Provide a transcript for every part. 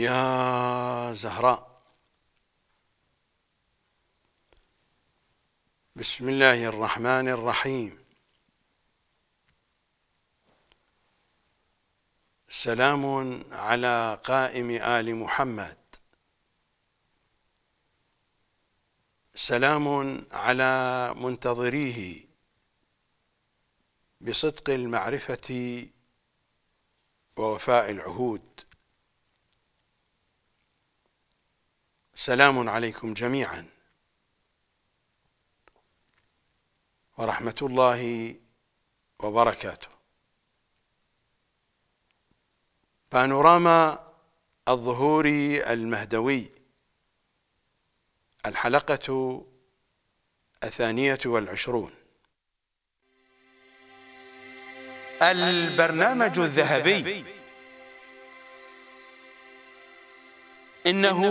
يا زهراء بسم الله الرحمن الرحيم سلام على قائم آل محمد سلام على منتظريه بصدق المعرفة ووفاء العهود سلام عليكم جميعا ورحمة الله وبركاته بانوراما الظهور المهدوي الحلقة الثانية والعشرون البرنامج الذهبي إنه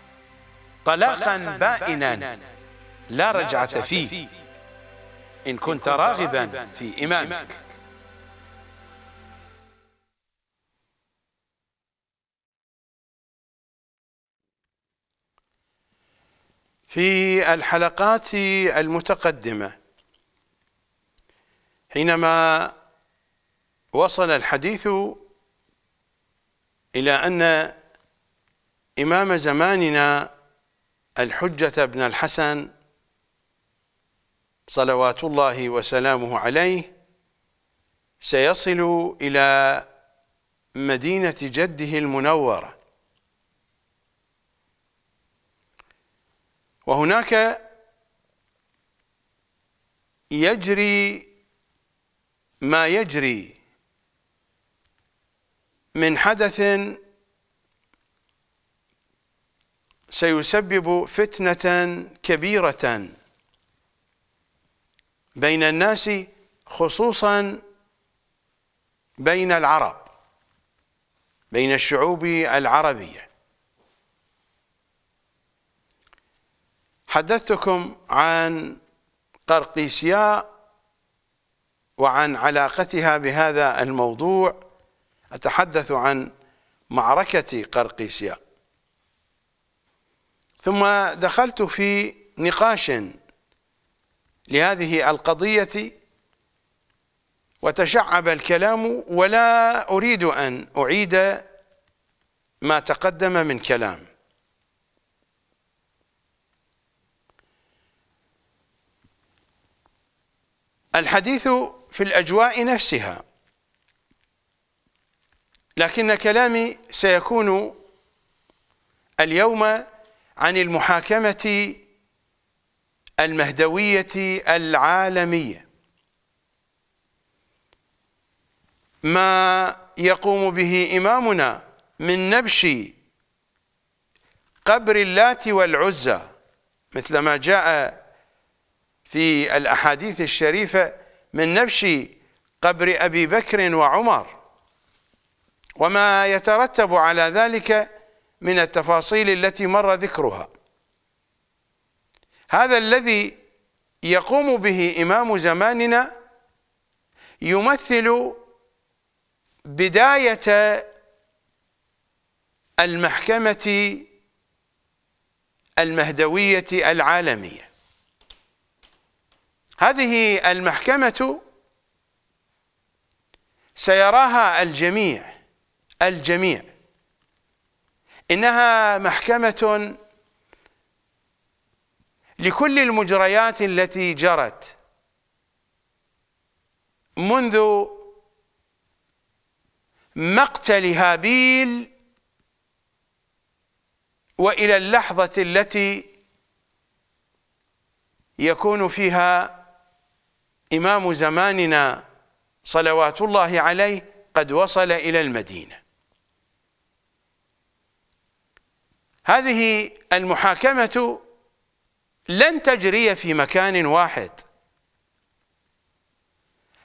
طلاقا بائنا لا رجعة فيه إن كنت راغبا في إمامك في الحلقات المتقدمة حينما وصل الحديث إلى أن إمام زماننا الحجة بن الحسن صلوات الله وسلامه عليه سيصل إلى مدينة جده المنورة وهناك يجري ما يجري من حدث سيسبب فتنة كبيرة بين الناس خصوصا بين العرب بين الشعوب العربية حدثتكم عن قرقيسيا وعن علاقتها بهذا الموضوع أتحدث عن معركة قرقيسيا ثم دخلت في نقاش لهذه القضية وتشعب الكلام ولا أريد أن أعيد ما تقدم من كلام الحديث في الأجواء نفسها لكن كلامي سيكون اليوم عن المحاكمة المهدوية العالمية ما يقوم به إمامنا من نبش قبر اللات والعزى مثل ما جاء في الأحاديث الشريفة من نبش قبر أبي بكر وعمر وما يترتب على ذلك من التفاصيل التي مر ذكرها هذا الذي يقوم به إمام زماننا يمثل بداية المحكمة المهدوية العالمية هذه المحكمة سيراها الجميع الجميع إنها محكمة لكل المجريات التي جرت منذ مقتل هابيل والى اللحظه التي يكون فيها امام زماننا صلوات الله عليه قد وصل الى المدينه هذه المحاكمة لن تجري في مكان واحد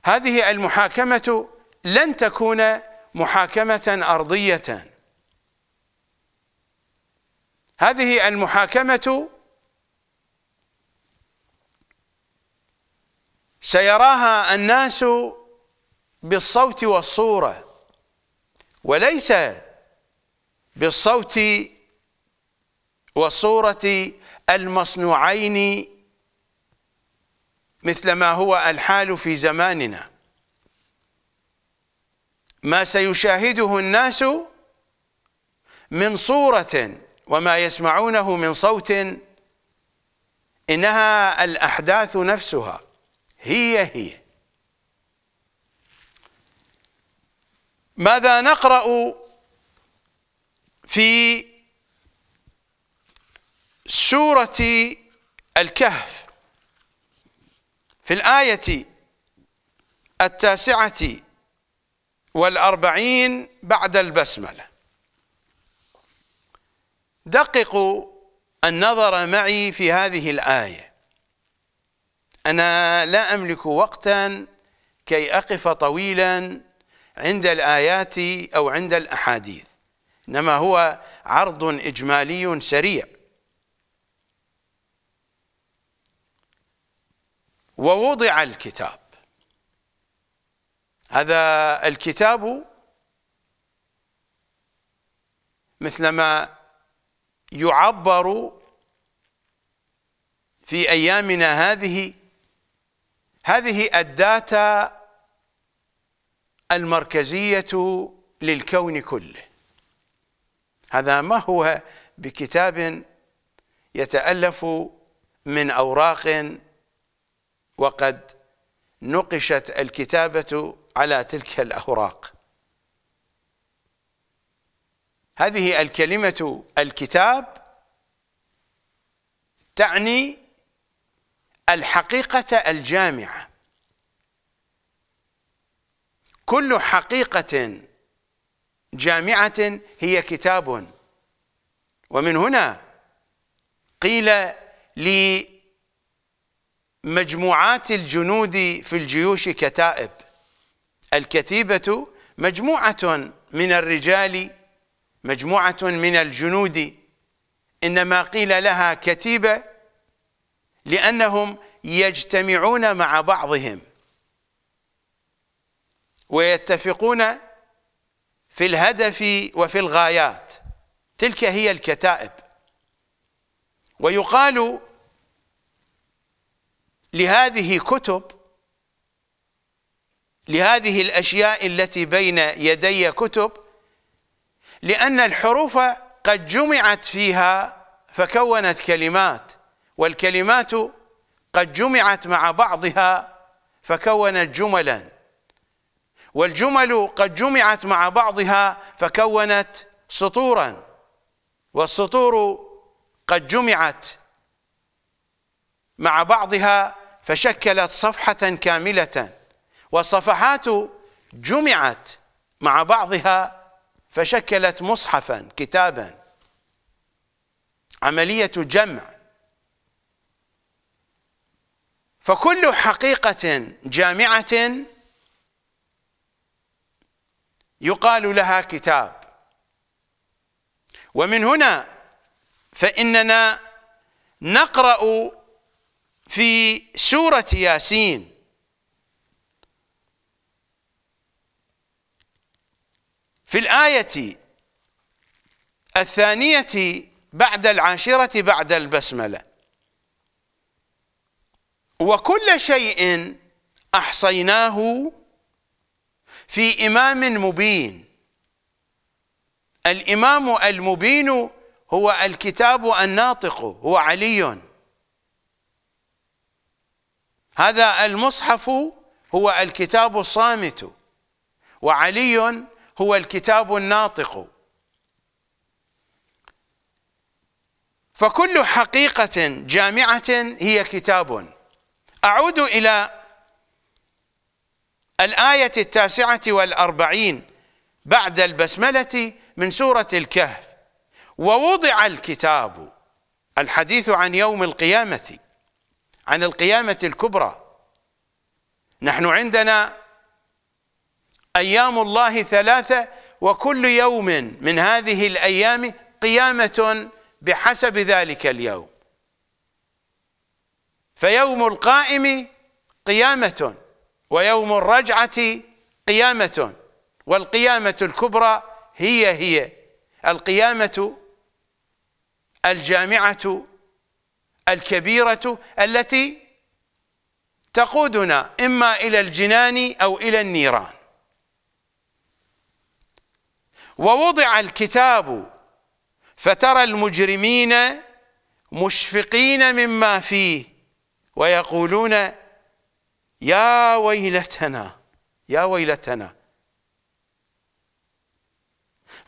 هذه المحاكمة لن تكون محاكمة أرضية هذه المحاكمة سيراها الناس بالصوت والصورة وليس بالصوت وصورة المصنوعين مثل ما هو الحال في زماننا ما سيشاهده الناس من صورة وما يسمعونه من صوت إنها الأحداث نفسها هي هي ماذا نقرأ في سورة الكهف في الآية التاسعة والأربعين بعد البسملة دققوا النظر معي في هذه الآية أنا لا أملك وقتا كي أقف طويلا عند الآيات أو عند الأحاديث إنما هو عرض إجمالي سريع ووضع الكتاب هذا الكتاب مثلما يعبر في ايامنا هذه هذه الداتا المركزيه للكون كله هذا ما هو بكتاب يتالف من اوراق وقد نقشت الكتابة على تلك الأوراق هذه الكلمة الكتاب تعني الحقيقة الجامعة كل حقيقة جامعة هي كتاب ومن هنا قيل لي مجموعات الجنود في الجيوش كتائب الكتيبة مجموعة من الرجال مجموعة من الجنود إنما قيل لها كتيبة لأنهم يجتمعون مع بعضهم ويتفقون في الهدف وفي الغايات تلك هي الكتائب ويقال لهذه كتب لهذه الأشياء التي بين يدي كتب لأن الحروف قد جمعت فيها فكونت كلمات والكلمات قد جمعت مع بعضها فكونت جملا والجمل قد جمعت مع بعضها فكونت سطورا والسطور قد جمعت مع بعضها فشكلت صفحة كاملة والصفحات جمعت مع بعضها فشكلت مصحفا كتابا عملية جمع فكل حقيقة جامعة يقال لها كتاب ومن هنا فإننا نقرأ في سورة ياسين في الآية الثانية بعد العاشرة بعد البسملة وكل شيء أحصيناه في إمام مبين الإمام المبين هو الكتاب الناطق هو علي هذا المصحف هو الكتاب الصامت وعلي هو الكتاب الناطق فكل حقيقة جامعة هي كتاب أعود إلى الآية التاسعة والأربعين بعد البسملة من سورة الكهف ووضع الكتاب الحديث عن يوم القيامة عن القيامة الكبرى نحن عندنا أيام الله ثلاثة وكل يوم من هذه الأيام قيامة بحسب ذلك اليوم فيوم القائم قيامة ويوم الرجعة قيامة والقيامة الكبرى هي هي القيامة الجامعة الكبيرة التي تقودنا إما إلى الجنان أو إلى النيران ووضع الكتاب فترى المجرمين مشفقين مما فيه ويقولون يا ويلتنا يا ويلتنا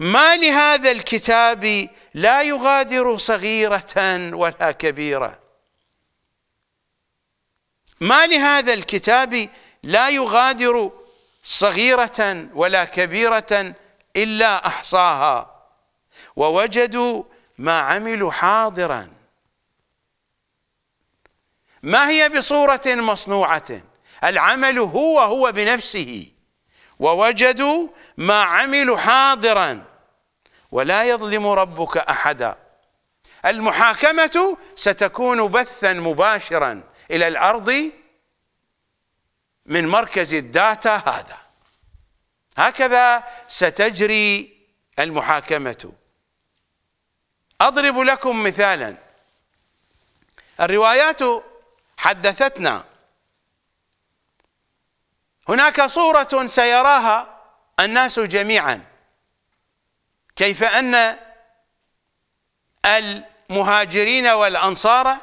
ما لهذا الكتاب لا يغادر صغيرة ولا كبيرة ما لهذا الكتاب لا يغادر صغيرة ولا كبيرة إلا أحصاها ووجدوا ما عملوا حاضرا ما هي بصورة مصنوعة العمل هو هو بنفسه ووجدوا ما عملوا حاضرا ولا يظلم ربك احدا المحاكمه ستكون بثا مباشرا الى الارض من مركز الداتا هذا هكذا ستجري المحاكمه اضرب لكم مثالا الروايات حدثتنا هناك صوره سيراها الناس جميعا كيف أن المهاجرين والأنصار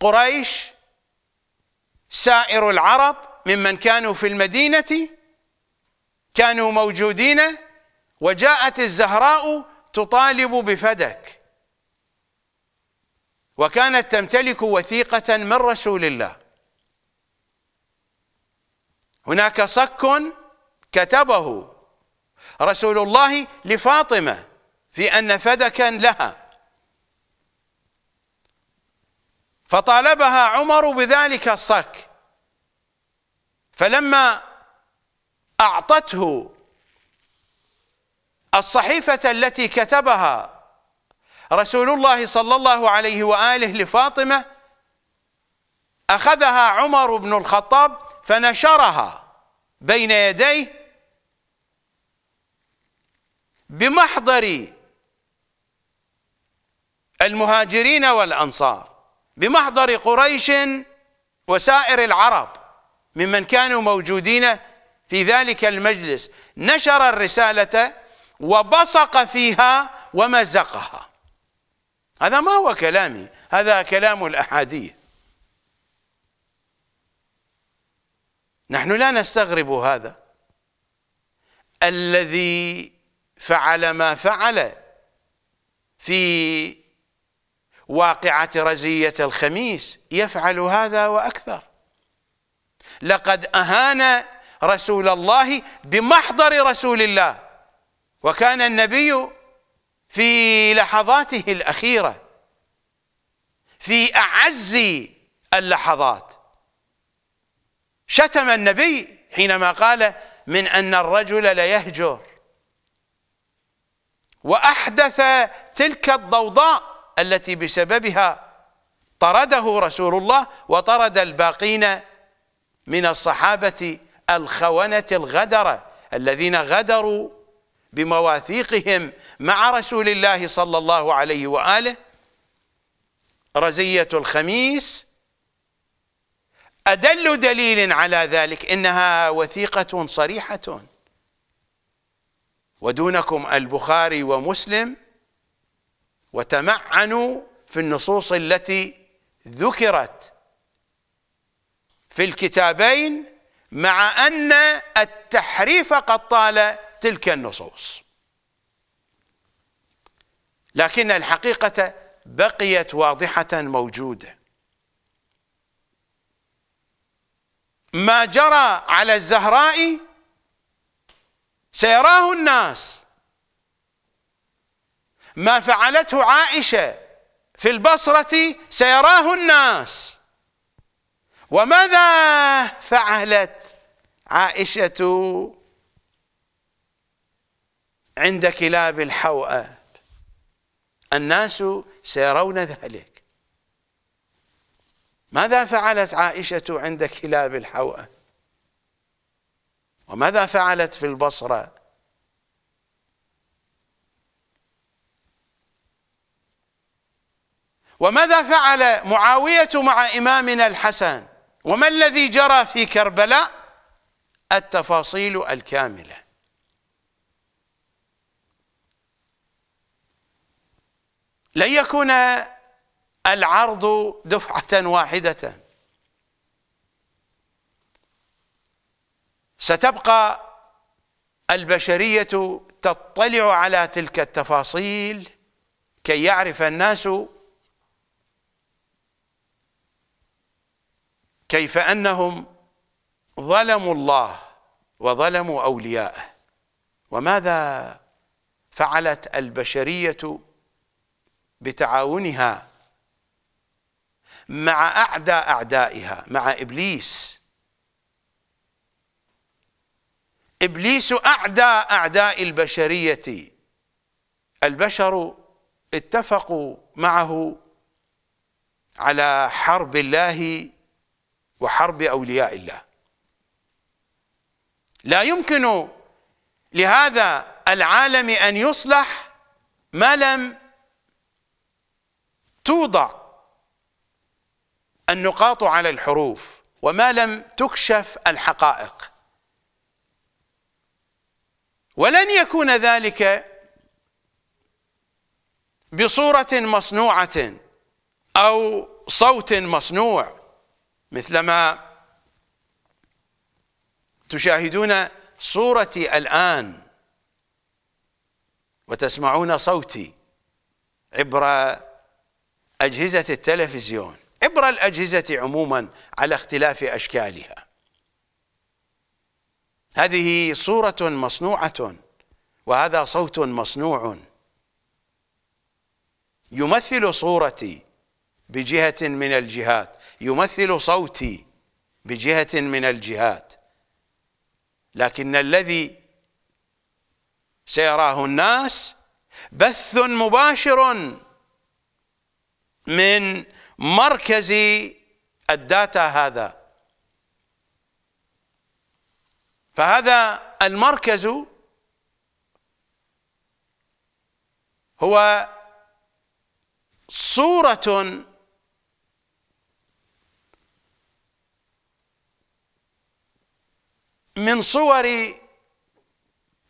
قريش سائر العرب ممن كانوا في المدينة كانوا موجودين وجاءت الزهراء تطالب بفدك وكانت تمتلك وثيقة من رسول الله هناك صك كتبه رسول الله لفاطمة في أن فدكا لها فطالبها عمر بذلك الصك فلما أعطته الصحيفة التي كتبها رسول الله صلى الله عليه وآله لفاطمة أخذها عمر بن الخطاب فنشرها بين يديه بمحضر المهاجرين والأنصار بمحضر قريش وسائر العرب ممن كانوا موجودين في ذلك المجلس نشر الرسالة وبصق فيها ومزقها هذا ما هو كلامي هذا كلام الأحاديث نحن لا نستغرب هذا الذي فعل ما فعل في واقعة رزية الخميس يفعل هذا وأكثر لقد أهان رسول الله بمحضر رسول الله وكان النبي في لحظاته الأخيرة في أعز اللحظات شتم النبي حينما قال من أن الرجل ليهجر وأحدث تلك الضوضاء التي بسببها طرده رسول الله وطرد الباقين من الصحابة الخونة الغدرة الذين غدروا بمواثيقهم مع رسول الله صلى الله عليه وآله رزية الخميس أدل دليل على ذلك إنها وثيقة صريحة ودونكم البخاري ومسلم وتمعنوا في النصوص التي ذكرت في الكتابين مع أن التحريف قد طال تلك النصوص لكن الحقيقة بقيت واضحة موجودة ما جرى على الزهراء سيراه الناس ما فعلته عائشة في البصرة سيراه الناس وماذا فعلت عائشة عند كلاب الحوأة الناس سيرون ذلك ماذا فعلت عائشة عند كلاب الحوأة وماذا فعلت في البصرة وماذا فعل معاوية مع إمامنا الحسن وما الذي جرى في كربلاء التفاصيل الكاملة لن يكون العرض دفعة واحدة ستبقى البشرية تطلع على تلك التفاصيل كي يعرف الناس كيف أنهم ظلموا الله وظلموا أولياءه وماذا فعلت البشرية بتعاونها مع أعداء أعدائها مع إبليس إبليس أعدى أعداء البشرية البشر اتفقوا معه على حرب الله وحرب أولياء الله لا يمكن لهذا العالم أن يصلح ما لم توضع النقاط على الحروف وما لم تكشف الحقائق ولن يكون ذلك بصورة مصنوعة أو صوت مصنوع مثلما تشاهدون صورتي الآن وتسمعون صوتي عبر أجهزة التلفزيون عبر الأجهزة عموما على اختلاف أشكالها هذه صورة مصنوعة وهذا صوت مصنوع يمثل صورتي بجهة من الجهات يمثل صوتي بجهة من الجهات لكن الذي سيراه الناس بث مباشر من مركز الداتا هذا فهذا المركز هو صورة من صور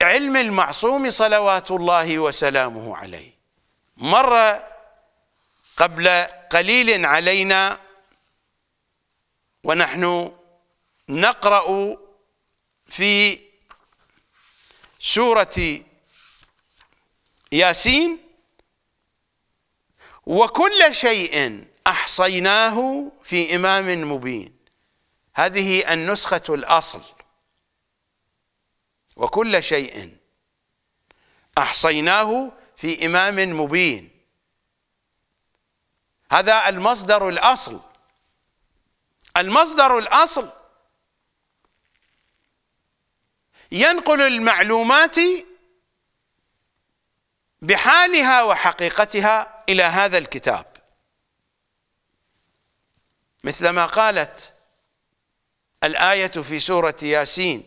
علم المعصوم صلوات الله وسلامه عليه مر قبل قليل علينا ونحن نقرأ في سورة ياسين وكل شيء أحصيناه في إمام مبين هذه النسخة الأصل وكل شيء أحصيناه في إمام مبين هذا المصدر الأصل المصدر الأصل ينقل المعلومات بحالها وحقيقتها إلى هذا الكتاب مثلما قالت الآية في سورة ياسين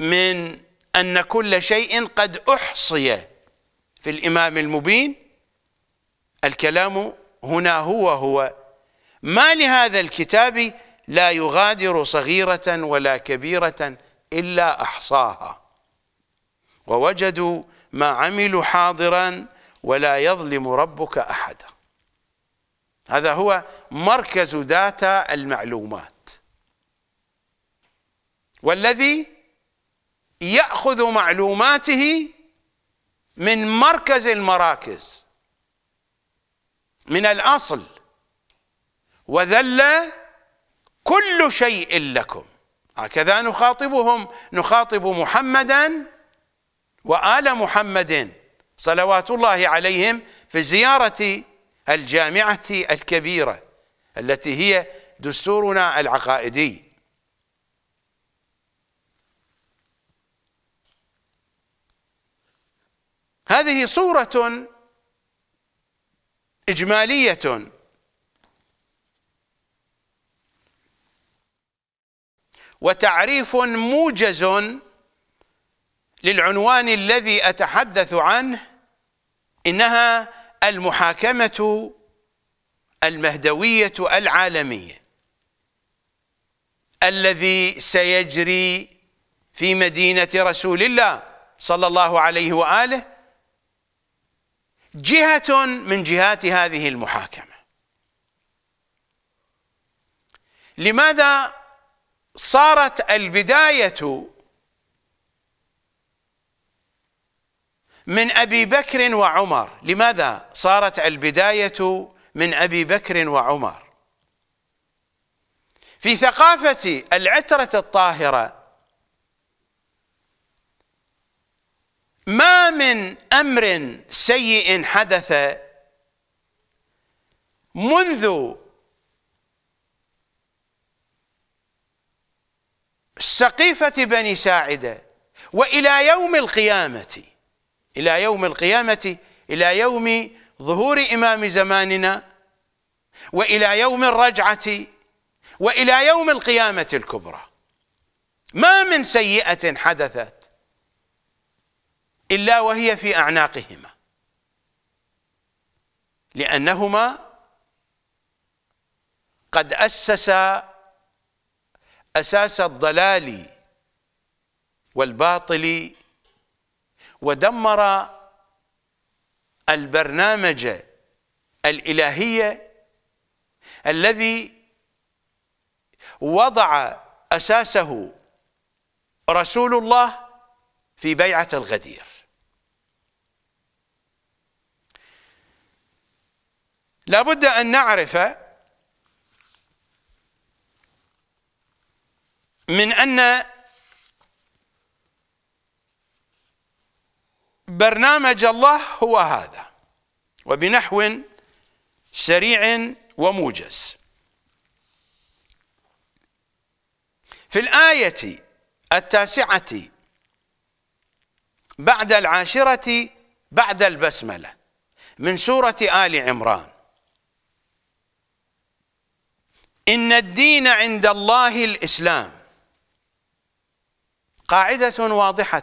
من أن كل شيء قد أحصي في الإمام المبين الكلام هنا هو هو ما لهذا الكتاب لا يغادر صغيرة ولا كبيرة إلا أحصاها ووجدوا ما عملوا حاضرا ولا يظلم ربك أحدا هذا هو مركز داتا المعلومات والذي يأخذ معلوماته من مركز المراكز من الأصل وذل كل شيء لكم هكذا نخاطبهم نخاطب محمدا وآل محمد صلوات الله عليهم في زيارة الجامعة الكبيرة التي هي دستورنا العقائدي هذه صورة إجمالية وتعريف موجز للعنوان الذي أتحدث عنه إنها المحاكمة المهدوية العالمية الذي سيجري في مدينة رسول الله صلى الله عليه وآله جهة من جهات هذه المحاكمة لماذا صارت البداية من أبي بكر وعمر لماذا صارت البداية من أبي بكر وعمر في ثقافة العترة الطاهرة ما من أمر سيء حدث منذ سقيفة بني ساعدة وإلى يوم القيامة إلى يوم القيامة إلى يوم ظهور إمام زماننا وإلى يوم الرجعة وإلى يوم القيامة الكبرى ما من سيئة حدثت إلا وهي في أعناقهما لأنهما قد أسسا أساس الضلال والباطل ودمر البرنامج الإلهي الذي وضع أساسه رسول الله في بيعة الغدير لا بد أن نعرف من أن برنامج الله هو هذا وبنحو سريع وموجز في الآية التاسعة بعد العاشرة بعد البسملة من سورة آل عمران إن الدين عند الله الإسلام قاعدة واضحة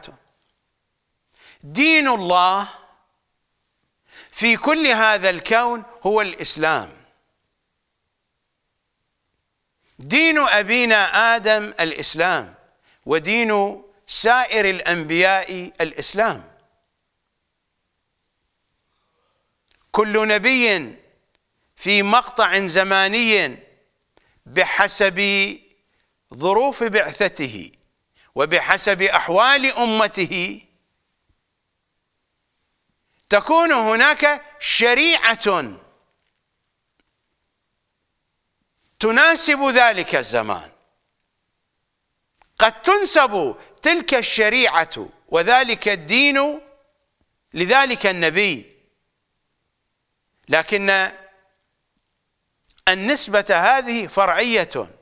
دين الله في كل هذا الكون هو الإسلام دين أبينا آدم الإسلام ودين سائر الأنبياء الإسلام كل نبي في مقطع زماني بحسب ظروف بعثته وبحسب احوال امته تكون هناك شريعه تناسب ذلك الزمان قد تنسب تلك الشريعه وذلك الدين لذلك النبي لكن النسبه هذه فرعيه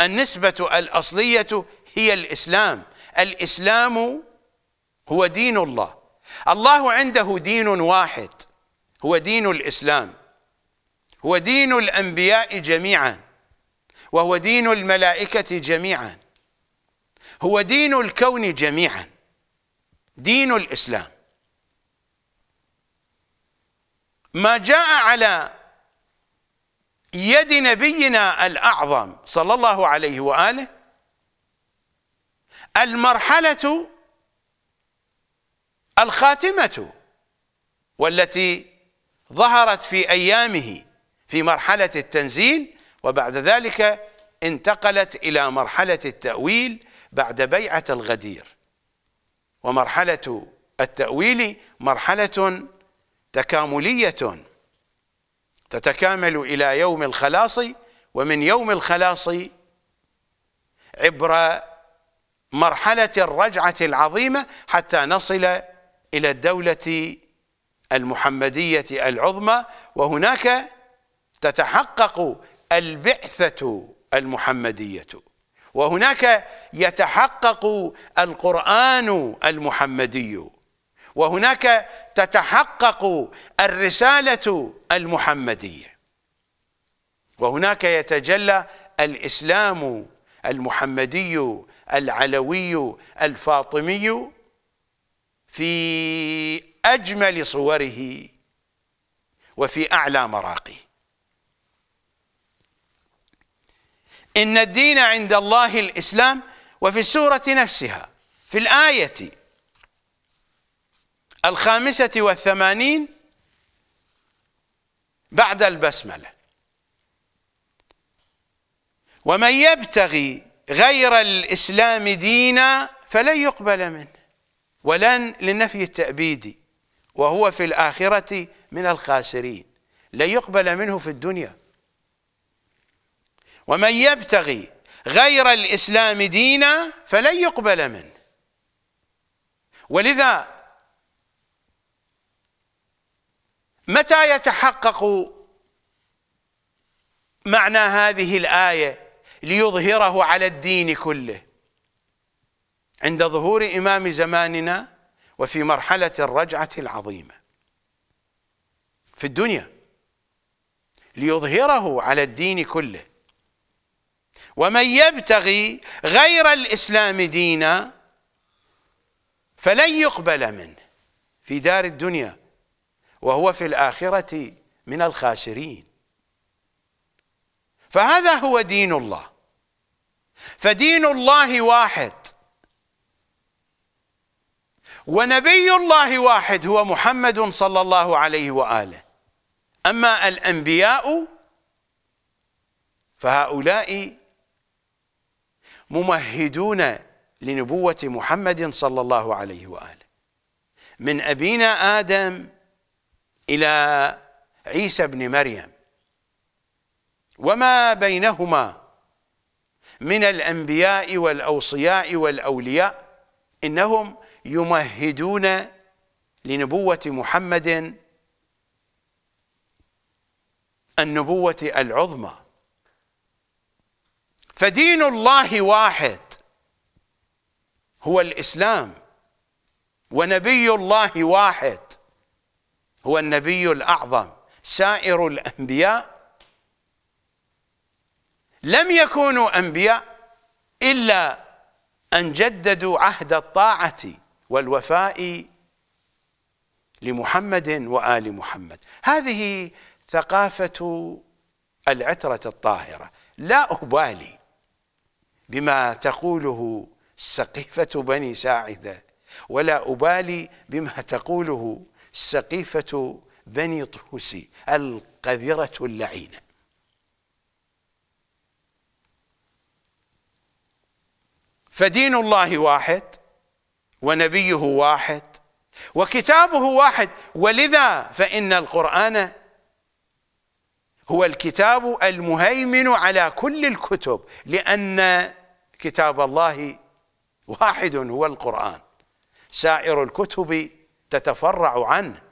النسبه الاصليه هي الاسلام الاسلام هو دين الله الله عنده دين واحد هو دين الاسلام هو دين الانبياء جميعا وهو دين الملائكه جميعا هو دين الكون جميعا دين الاسلام ما جاء على يد نبينا الاعظم صلى الله عليه واله المرحلة الخاتمة والتي ظهرت في أيامه في مرحلة التنزيل وبعد ذلك انتقلت إلى مرحلة التأويل بعد بيعة الغدير ومرحلة التأويل مرحلة تكاملية تتكامل إلى يوم الخلاص ومن يوم الخلاص عبر مرحلة الرجعة العظيمة حتى نصل إلى الدولة المحمدية العظمى وهناك تتحقق البعثة المحمدية وهناك يتحقق القرآن المحمدي وهناك تتحقق الرسالة المحمدية وهناك يتجلى الإسلام المحمدي العلوي الفاطمي في أجمل صوره وفي أعلى مراقيه إن الدين عند الله الإسلام وفي السورة نفسها في الآية الخامسة والثمانين بعد البسملة ومن يبتغي غير الإسلام دينا فلن يقبل منه ولن للنفي التأبيدي وهو في الآخرة من الخاسرين لن يقبل منه في الدنيا ومن يبتغي غير الإسلام دينا فلن يقبل منه ولذا متى يتحقق معنى هذه الآية ليظهره على الدين كله عند ظهور إمام زماننا وفي مرحلة الرجعة العظيمة في الدنيا ليظهره على الدين كله ومن يبتغي غير الإسلام دينا فلن يقبل منه في دار الدنيا وهو في الآخرة من الخاسرين فهذا هو دين الله فدين الله واحد ونبي الله واحد هو محمد صلى الله عليه واله اما الانبياء فهؤلاء ممهدون لنبوه محمد صلى الله عليه واله من ابينا ادم الى عيسى بن مريم وما بينهما من الأنبياء والأوصياء والأولياء إنهم يمهدون لنبوة محمد النبوة العظمى فدين الله واحد هو الإسلام ونبي الله واحد هو النبي الأعظم سائر الأنبياء لم يكونوا أنبياء إلا أن جددوا عهد الطاعة والوفاء لمحمد وآل محمد هذه ثقافة العترة الطاهرة لا أبالي بما تقوله سقيفة بني ساعدة ولا أبالي بما تقوله سقيفة بني طوسي القذرة اللعينة فدين الله واحد ونبيه واحد وكتابه واحد ولذا فإن القرآن هو الكتاب المهيمن على كل الكتب لأن كتاب الله واحد هو القرآن سائر الكتب تتفرع عنه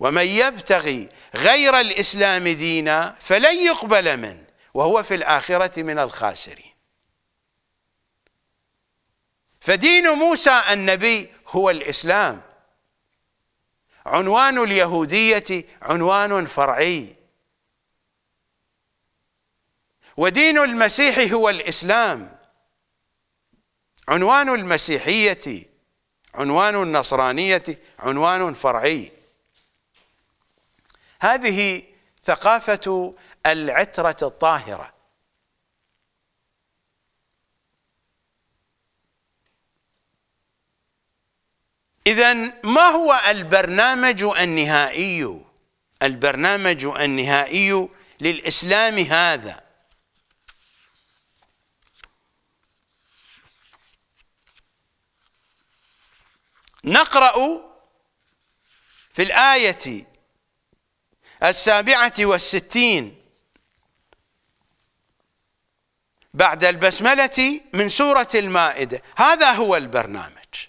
ومن يبتغي غير الإسلام دينا فلن يقبل منه وهو في الآخرة من الخاسرين فدين موسى النبي هو الإسلام عنوان اليهودية عنوان فرعي ودين المسيح هو الإسلام عنوان المسيحية عنوان النصرانية عنوان فرعي هذه ثقافة العترة الطاهرة إذا ما هو البرنامج النهائي البرنامج النهائي للإسلام هذا نقرأ في الآية السابعة والستين بعد البسملة من سورة المائدة هذا هو البرنامج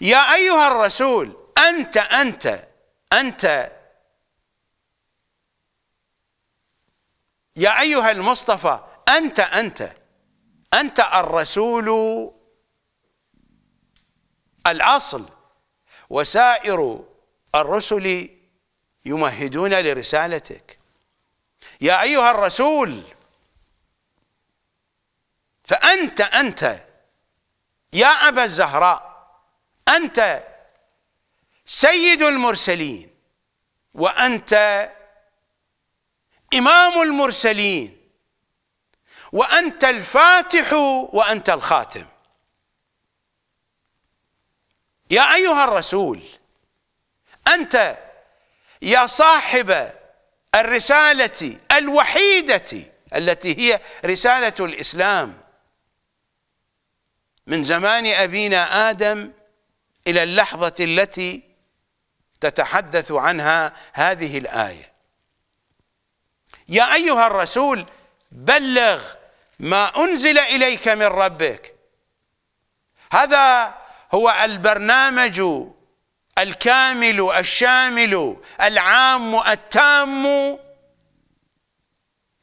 يا أيها الرسول أنت أنت أنت يا أيها المصطفى أنت أنت أنت الرسول الأصل وسائر الرسل يمهدون لرسالتك يا أيها الرسول فأنت أنت يا أبا الزهراء أنت سيد المرسلين وأنت إمام المرسلين وأنت الفاتح وأنت الخاتم يا أيها الرسول أنت يا صاحب الرسالة الوحيدة التي هي رسالة الإسلام من زمان أبينا آدم إلى اللحظة التي تتحدث عنها هذه الآية يا أيها الرسول بلغ ما أنزل إليك من ربك هذا هو البرنامج الكامل الشامل العام التام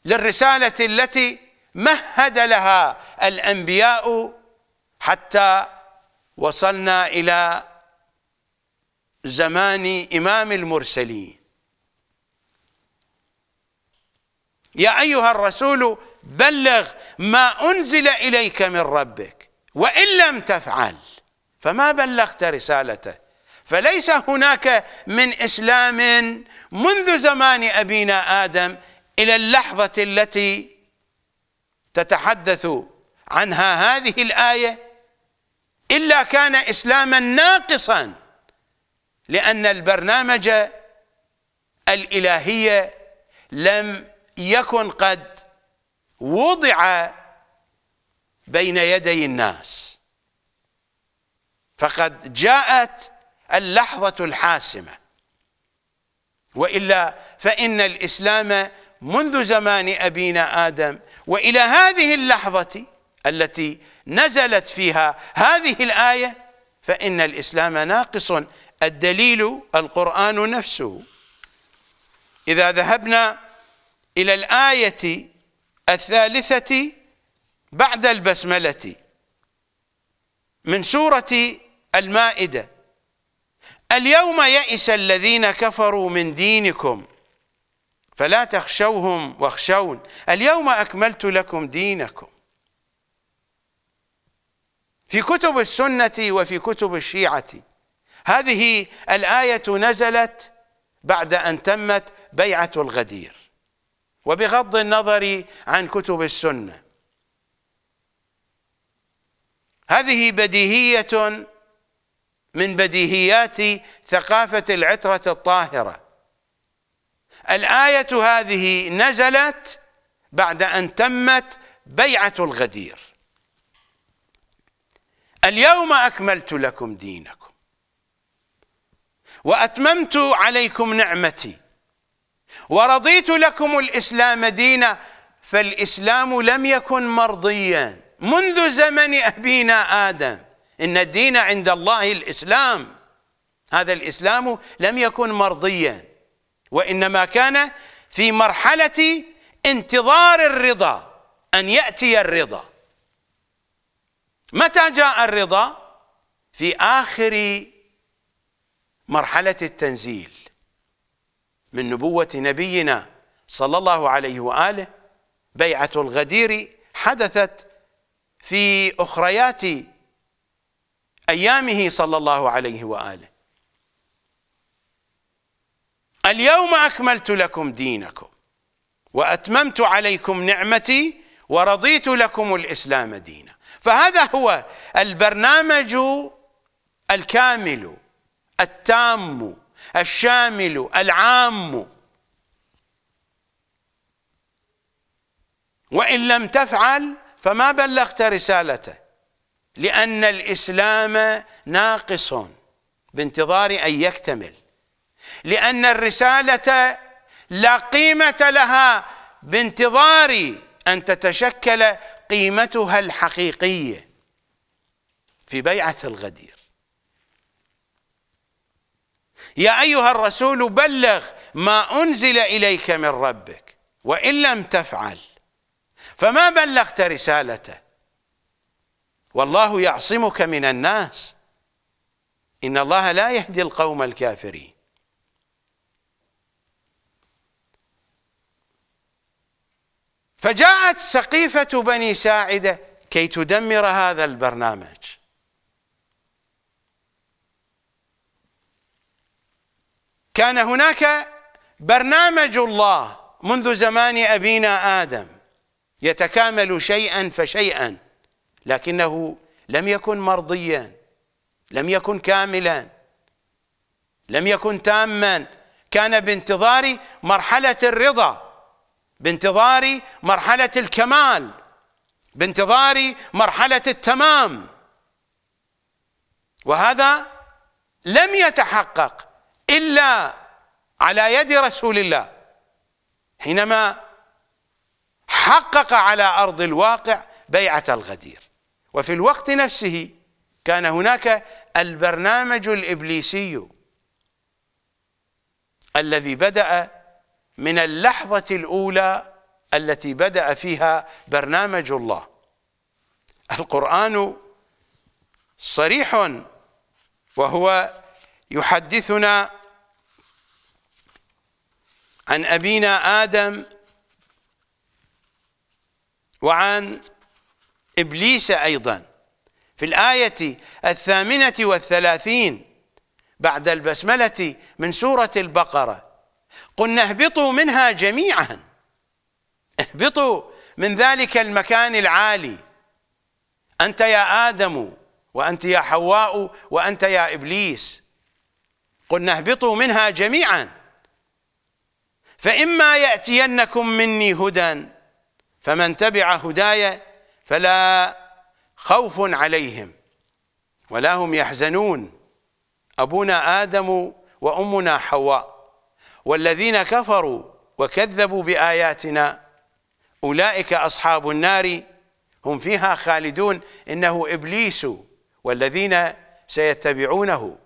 للرسالة التي مهد لها الأنبياء حتى وصلنا إلى زمان إمام المرسلين يا أيها الرسول بلغ ما أنزل إليك من ربك وإن لم تفعل فما بلغت رسالته فليس هناك من اسلام منذ زمان ابينا ادم الى اللحظه التي تتحدث عنها هذه الايه الا كان اسلاما ناقصا لان البرنامج الإلهي لم يكن قد وضع بين يدي الناس فقد جاءت اللحظة الحاسمة وإلا فإن الإسلام منذ زمان أبينا آدم وإلى هذه اللحظة التي نزلت فيها هذه الآية فإن الإسلام ناقص الدليل القرآن نفسه إذا ذهبنا إلى الآية الثالثة بعد البسملة من سورة المائدة اليوم يئس الذين كفروا من دينكم فلا تخشوهم واخشون اليوم أكملت لكم دينكم في كتب السنة وفي كتب الشيعة هذه الآية نزلت بعد أن تمت بيعة الغدير وبغض النظر عن كتب السنة هذه بديهية من بديهيات ثقافة العترة الطاهرة الآية هذه نزلت بعد أن تمت بيعة الغدير اليوم أكملت لكم دينكم وأتممت عليكم نعمتي ورضيت لكم الإسلام دينا فالإسلام لم يكن مرضيا منذ زمن أبينا آدم إن الدين عند الله الإسلام هذا الإسلام لم يكن مرضيا وإنما كان في مرحلة انتظار الرضا أن يأتي الرضا متى جاء الرضا؟ في آخر مرحلة التنزيل من نبوة نبينا صلى الله عليه وآله بيعة الغدير حدثت في أخريات أيامه صلى الله عليه وآله اليوم أكملت لكم دينكم وأتممت عليكم نعمتي ورضيت لكم الإسلام دينا فهذا هو البرنامج الكامل التام الشامل العام وإن لم تفعل فما بلغت رسالته لأن الإسلام ناقص بانتظار أن يكتمل لأن الرسالة لا قيمة لها بانتظار أن تتشكل قيمتها الحقيقية في بيعة الغدير يا أيها الرسول بلغ ما أنزل إليك من ربك وإن لم تفعل فما بلغت رسالته والله يعصمك من الناس إن الله لا يهدي القوم الكافرين فجاءت سقيفة بني ساعدة كي تدمر هذا البرنامج كان هناك برنامج الله منذ زمان أبينا آدم يتكامل شيئا فشيئا لكنه لم يكن مرضيا لم يكن كاملا لم يكن تاما كان بانتظار مرحلة الرضا بانتظار مرحلة الكمال بانتظار مرحلة التمام وهذا لم يتحقق إلا على يد رسول الله حينما حقق على أرض الواقع بيعة الغدير وفي الوقت نفسه كان هناك البرنامج الإبليسي الذي بدأ من اللحظة الأولى التي بدأ فيها برنامج الله القرآن صريح وهو يحدثنا عن أبينا آدم وعن إبليس أيضا في الآية الثامنة والثلاثين بعد البسملة من سورة البقرة قلنا اهبطوا منها جميعا اهبطوا من ذلك المكان العالي أنت يا آدم وأنت يا حواء وأنت يا إبليس قلنا اهبطوا منها جميعا فإما يأتينكم مني هدى فمن تبع هداي فلا خوف عليهم ولا هم يحزنون أبونا آدم وأمنا حواء والذين كفروا وكذبوا بآياتنا أولئك أصحاب النار هم فيها خالدون إنه إبليس والذين سيتبعونه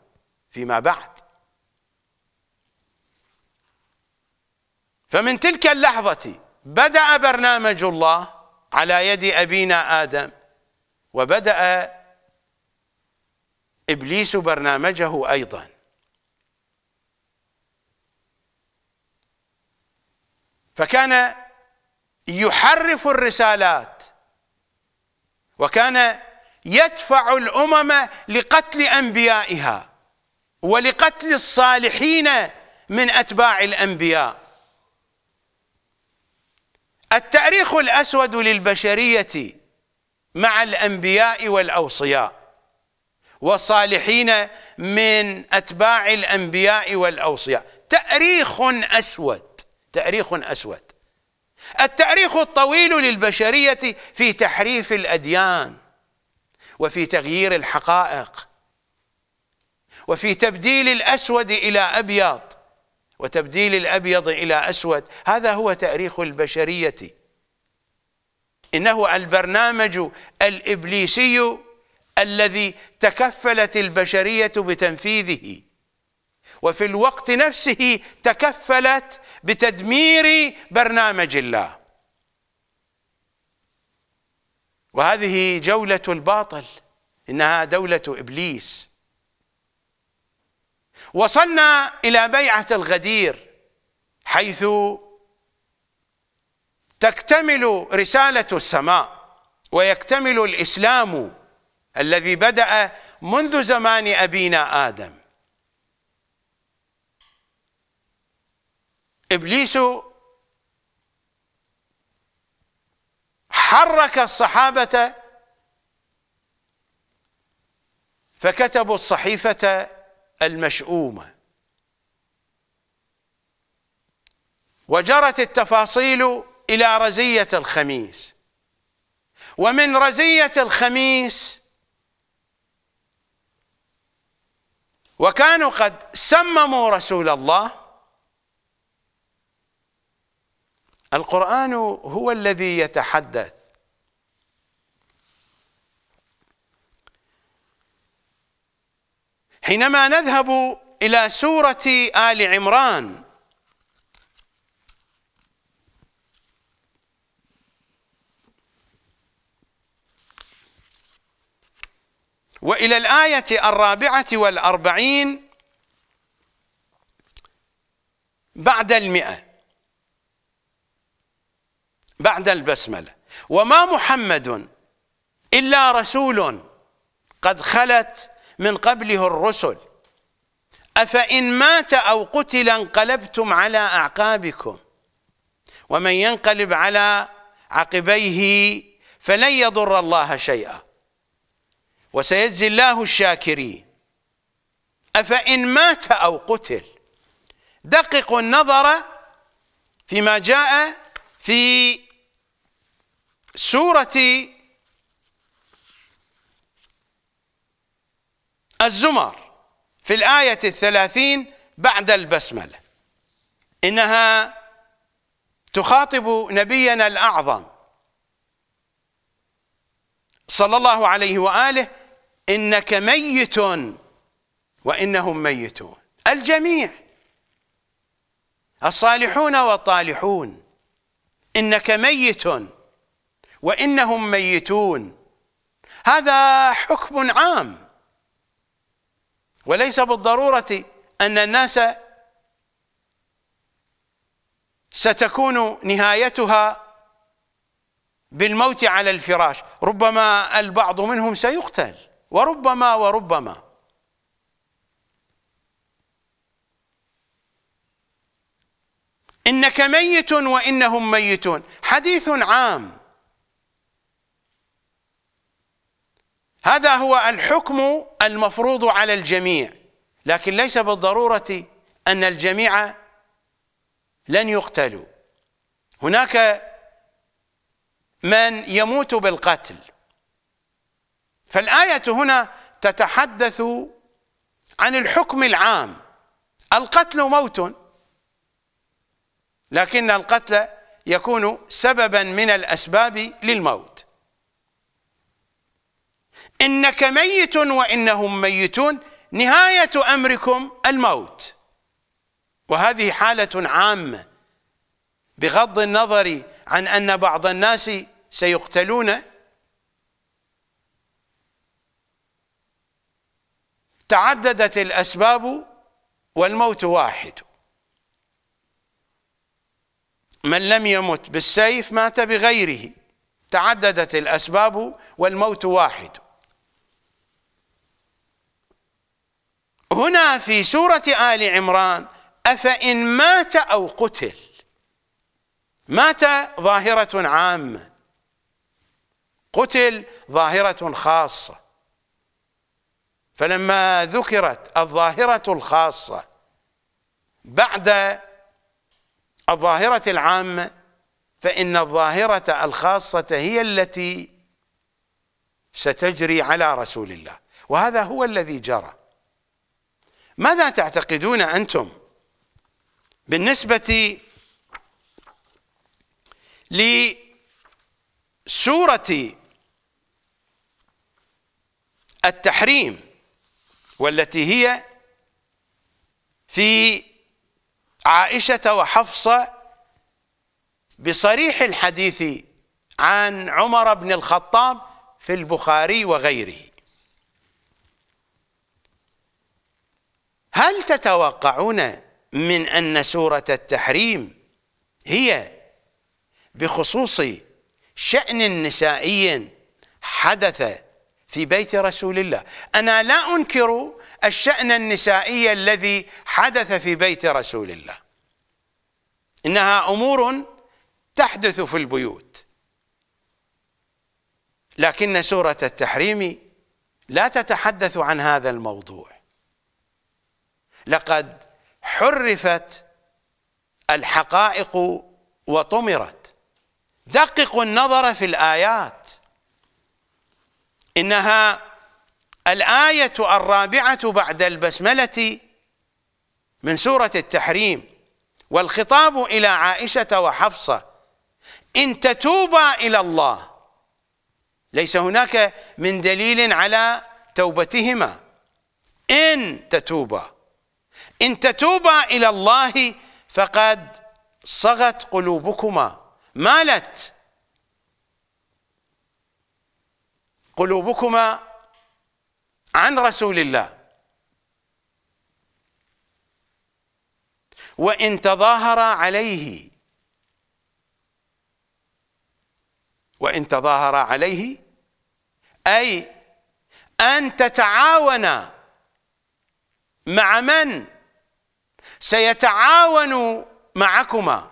فيما بعد فمن تلك اللحظة بدأ برنامج الله على يد أبينا آدم وبدأ إبليس برنامجه أيضا فكان يحرف الرسالات وكان يدفع الأمم لقتل أنبيائها ولقتل الصالحين من أتباع الأنبياء التاريخ الأسود للبشرية مع الأنبياء والأوصياء والصالحين من أتباع الأنبياء والأوصياء تاريخ أسود تاريخ أسود التاريخ الطويل للبشرية في تحريف الأديان وفي تغيير الحقائق وفي تبديل الأسود إلى أبيض وتبديل الأبيض إلى أسود هذا هو تأريخ البشرية إنه البرنامج الإبليسي الذي تكفلت البشرية بتنفيذه وفي الوقت نفسه تكفلت بتدمير برنامج الله وهذه جولة الباطل إنها دولة إبليس وصلنا إلى بيعة الغدير حيث تكتمل رسالة السماء ويكتمل الإسلام الذي بدأ منذ زمان أبينا آدم إبليس حرك الصحابة فكتبوا الصحيفة المشؤومه وجرت التفاصيل الى رزيه الخميس ومن رزيه الخميس وكانوا قد سمموا رسول الله القران هو الذي يتحدث حينما نذهب إلى سورة آل عمران وإلى الآية الرابعة والأربعين بعد المئة بعد البسملة وما محمد إلا رسول قد خلت من قبله الرسل أفإن مات أو قتل انقلبتم على أعقابكم ومن ينقلب على عقبيه فلن يضر الله شيئا وسيجزي الله الشاكرين أفإن مات أو قتل دققوا النظر فيما جاء في سورة الزمر في الآية الثلاثين بعد البسملة إنها تخاطب نبينا الأعظم صلى الله عليه وآله إنك ميت وإنهم ميتون الجميع الصالحون والطالحون إنك ميت وإنهم ميتون هذا حكم عام وليس بالضرورة أن الناس ستكون نهايتها بالموت على الفراش ربما البعض منهم سيقتل وربما وربما إنك ميت وإنهم ميتون حديث عام هذا هو الحكم المفروض على الجميع لكن ليس بالضرورة أن الجميع لن يقتلوا هناك من يموت بالقتل فالآية هنا تتحدث عن الحكم العام القتل موت لكن القتل يكون سببا من الأسباب للموت إنك ميت وإنهم ميتون نهاية أمركم الموت وهذه حالة عامة بغض النظر عن أن بعض الناس سيقتلون تعددت الأسباب والموت واحد من لم يمت بالسيف مات بغيره تعددت الأسباب والموت واحد هنا في سورة آل عمران أفإن مات أو قتل مات ظاهرة عامة قتل ظاهرة خاصة فلما ذكرت الظاهرة الخاصة بعد الظاهرة العامة فإن الظاهرة الخاصة هي التي ستجري على رسول الله وهذا هو الذي جرى ماذا تعتقدون أنتم بالنسبة لسورة التحريم والتي هي في عائشة وحفصة بصريح الحديث عن عمر بن الخطاب في البخاري وغيره هل تتوقعون من أن سورة التحريم هي بخصوص شأن نسائي حدث في بيت رسول الله أنا لا أنكر الشأن النسائي الذي حدث في بيت رسول الله إنها أمور تحدث في البيوت لكن سورة التحريم لا تتحدث عن هذا الموضوع لقد حرفت الحقائق وطمرت دققوا النظر في الآيات إنها الآية الرابعة بعد البسملة من سورة التحريم والخطاب إلى عائشة وحفصة إن تتوبا إلى الله ليس هناك من دليل على توبتهما إن تتوبا إن تتوبا إلى الله فقد صغت قلوبكما مالت قلوبكما عن رسول الله وإن تظاهر عليه وإن تظاهر عليه أي أن تتعاون مع من سيتعاون معكما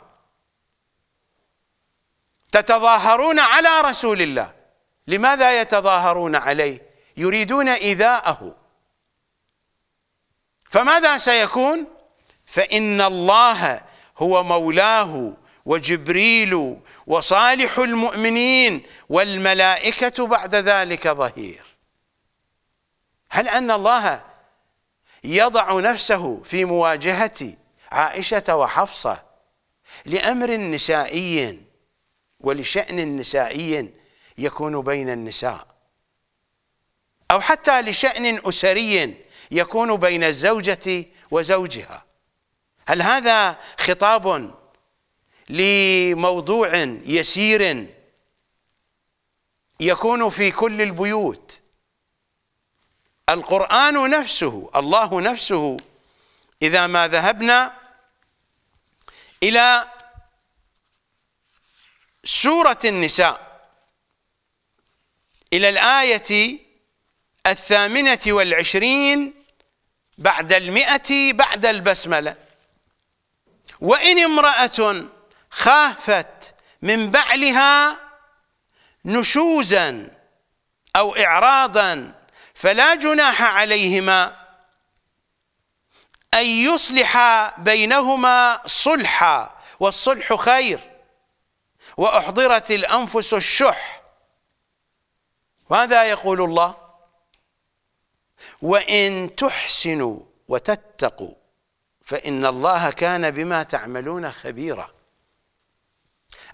تتظاهرون على رسول الله لماذا يتظاهرون عليه يريدون إيذاءه فماذا سيكون فإن الله هو مولاه وجبريل وصالح المؤمنين والملائكة بعد ذلك ظهير هل أن الله يضع نفسه في مواجهة عائشة وحفصة لأمر نسائي ولشأن نسائي يكون بين النساء أو حتى لشأن أسري يكون بين الزوجة وزوجها هل هذا خطاب لموضوع يسير يكون في كل البيوت القرآن نفسه الله نفسه إذا ما ذهبنا إلى سورة النساء إلى الآية الثامنة والعشرين بعد المئة بعد البسملة وإن امرأة خافت من بعلها نشوزا أو إعراضا فلا جناح عليهما أن يصلح بينهما صلحا والصلح خير وأحضرت الأنفس الشح وهذا يقول الله وإن تحسنوا وتتقوا فإن الله كان بما تعملون خبيرا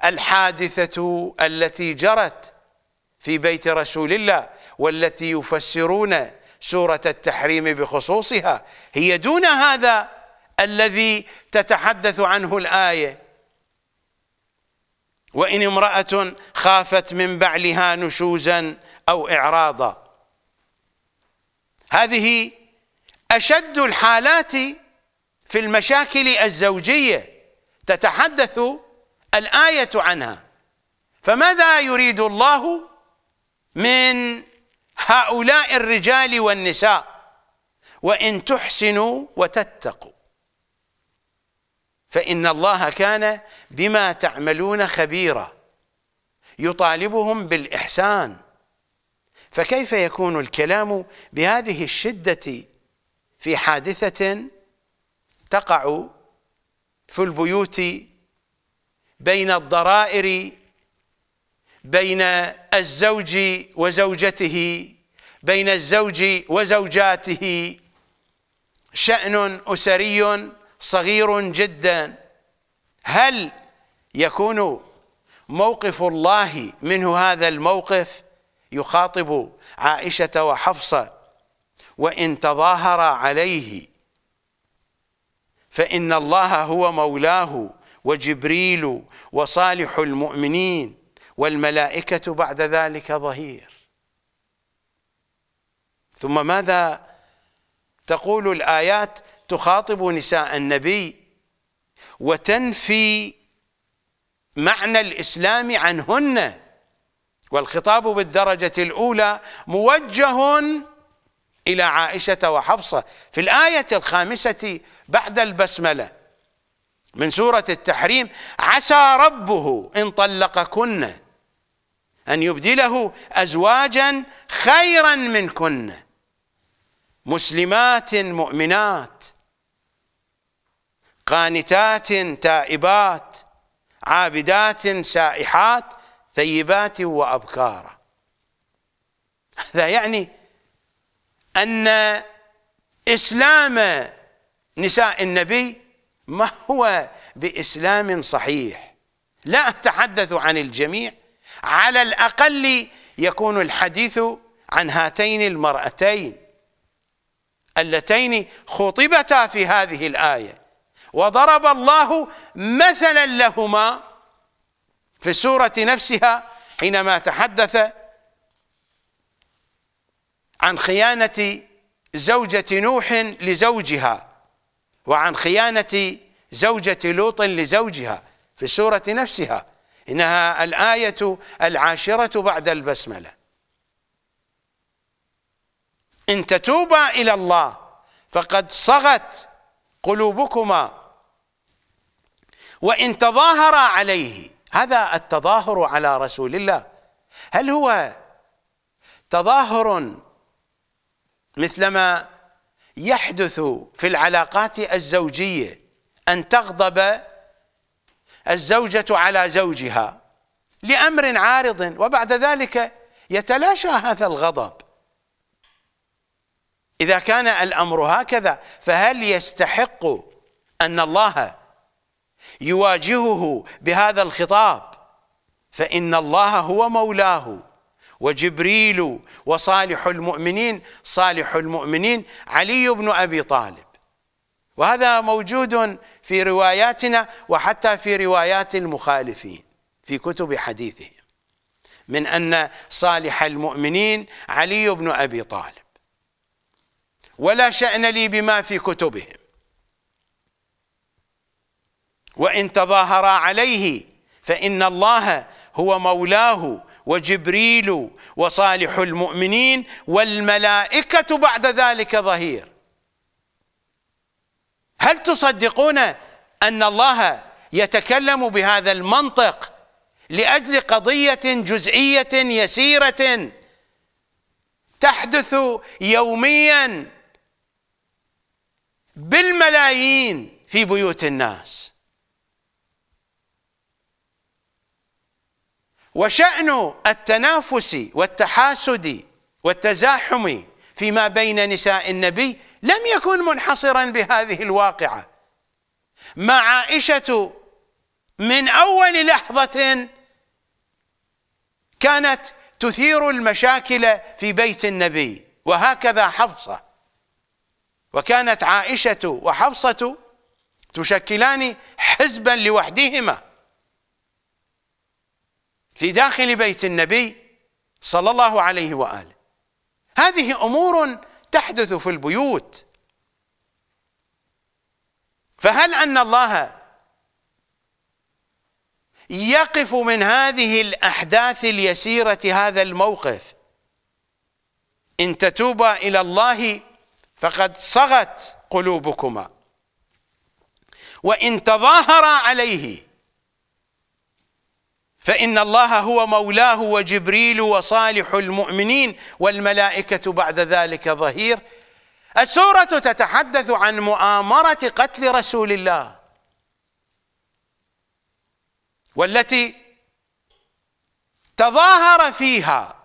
الحادثة التي جرت في بيت رسول الله والتي يفسرون سورة التحريم بخصوصها هي دون هذا الذي تتحدث عنه الآية وإن امرأة خافت من بعلها نشوزا أو إعراضا هذه أشد الحالات في المشاكل الزوجية تتحدث الآية عنها فماذا يريد الله من هؤلاء الرجال والنساء وإن تحسنوا وتتقوا فإن الله كان بما تعملون خبيرا يطالبهم بالإحسان فكيف يكون الكلام بهذه الشدة في حادثة تقع في البيوت بين الضرائر بين الزوج وزوجته بين الزوج وزوجاته شأن أسري صغير جدا هل يكون موقف الله منه هذا الموقف يخاطب عائشة وحفصة وإن تظاهر عليه فإن الله هو مولاه وجبريل وصالح المؤمنين والملائكة بعد ذلك ظهير ثم ماذا تقول الآيات تخاطب نساء النبي وتنفي معنى الإسلام عنهن والخطاب بالدرجة الأولى موجه إلى عائشة وحفصة في الآية الخامسة بعد البسملة من سورة التحريم عسى ربه إن طلقكن أن يبدله أزواجا خيرا منكن مسلمات مؤمنات قانتات تائبات عابدات سائحات ثيبات وأبكارا هذا يعني أن إسلام نساء النبي ما هو بإسلام صحيح لا أتحدث عن الجميع على الأقل يكون الحديث عن هاتين المرأتين اللتين خطبتا في هذه الآية وضرب الله مثلا لهما في السورة نفسها حينما تحدث عن خيانة زوجة نوح لزوجها وعن خيانة زوجة لوط لزوجها في السورة نفسها إنها الآية العاشرة بعد البسملة إن تتوبا إلى الله فقد صغت قلوبكما وإن تظاهرا عليه هذا التظاهر على رسول الله هل هو تظاهر مثلما يحدث في العلاقات الزوجية أن تغضب الزوجة على زوجها لأمر عارض وبعد ذلك يتلاشى هذا الغضب إذا كان الأمر هكذا فهل يستحق أن الله يواجهه بهذا الخطاب فإن الله هو مولاه وجبريل وصالح المؤمنين صالح المؤمنين علي بن أبي طالب وهذا موجود في رواياتنا وحتى في روايات المخالفين في كتب حديثهم من أن صالح المؤمنين علي بن أبي طالب ولا شأن لي بما في كتبهم وإن تظاهرا عليه فإن الله هو مولاه وجبريل وصالح المؤمنين والملائكة بعد ذلك ظهير هل تصدقون أن الله يتكلم بهذا المنطق لأجل قضية جزئية يسيرة تحدث يوميا بالملايين في بيوت الناس وشأن التنافس والتحاسد والتزاحم فيما بين نساء النبي لم يكن منحصرا بهذه الواقعة مع عائشة من أول لحظة كانت تثير المشاكل في بيت النبي وهكذا حفصة وكانت عائشة وحفصة تشكلان حزبا لوحدهما في داخل بيت النبي صلى الله عليه واله هذه امور تحدث في البيوت فهل ان الله يقف من هذه الاحداث اليسيره هذا الموقف ان تتوبا الى الله فقد صغت قلوبكما وان تظاهرا عليه فإن الله هو مولاه وجبريل وصالح المؤمنين والملائكة بعد ذلك ظهير السورة تتحدث عن مؤامرة قتل رسول الله والتي تظاهر فيها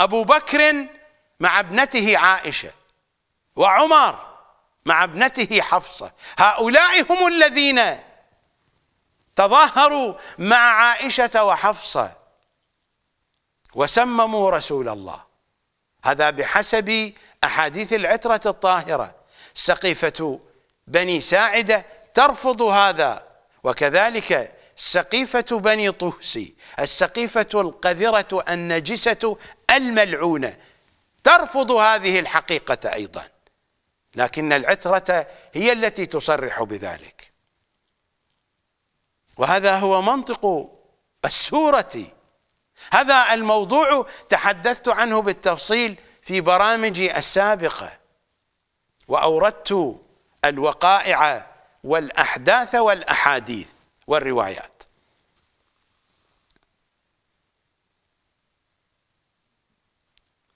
أبو بكر مع ابنته عائشة وعمر مع ابنته حفصة هؤلاء هم الذين تظاهروا مع عائشة وحفصة وسمموا رسول الله هذا بحسب أحاديث العترة الطاهرة سقيفة بني ساعدة ترفض هذا وكذلك سقيفة بني طهسي السقيفة القذرة النجسة الملعونة ترفض هذه الحقيقة أيضا لكن العترة هي التي تصرح بذلك وهذا هو منطق السورة هذا الموضوع تحدثت عنه بالتفصيل في برامجي السابقة وأوردت الوقائع والأحداث والأحاديث والروايات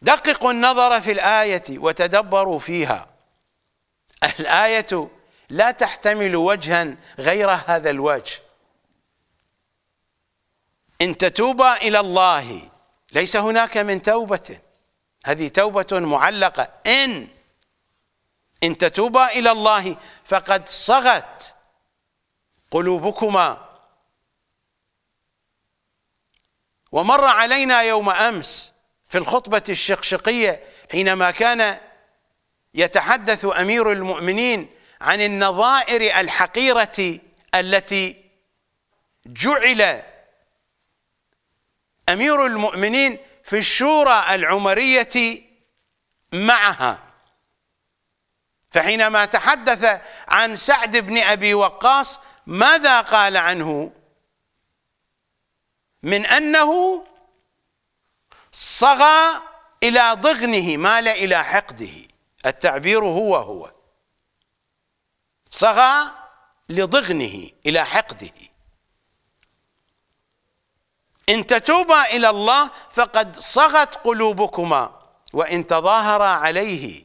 دققوا النظر في الآية وتدبروا فيها الآية لا تحتمل وجها غير هذا الوجه إن تتوبا إلى الله ليس هناك من توبة هذه توبة معلقة إن إن تتوبا إلى الله فقد صغت قلوبكما ومر علينا يوم أمس في الخطبة الشقشقية حينما كان يتحدث أمير المؤمنين عن النظائر الحقيرة التي جعل امير المؤمنين في الشورى العمريه معها فحينما تحدث عن سعد بن ابي وقاص ماذا قال عنه من انه صغى الى ضغنه مال الى حقده التعبير هو هو صغى لضغنه الى حقده إن تتوبا إلى الله فقد صغت قلوبكما وإن تظاهرا عليه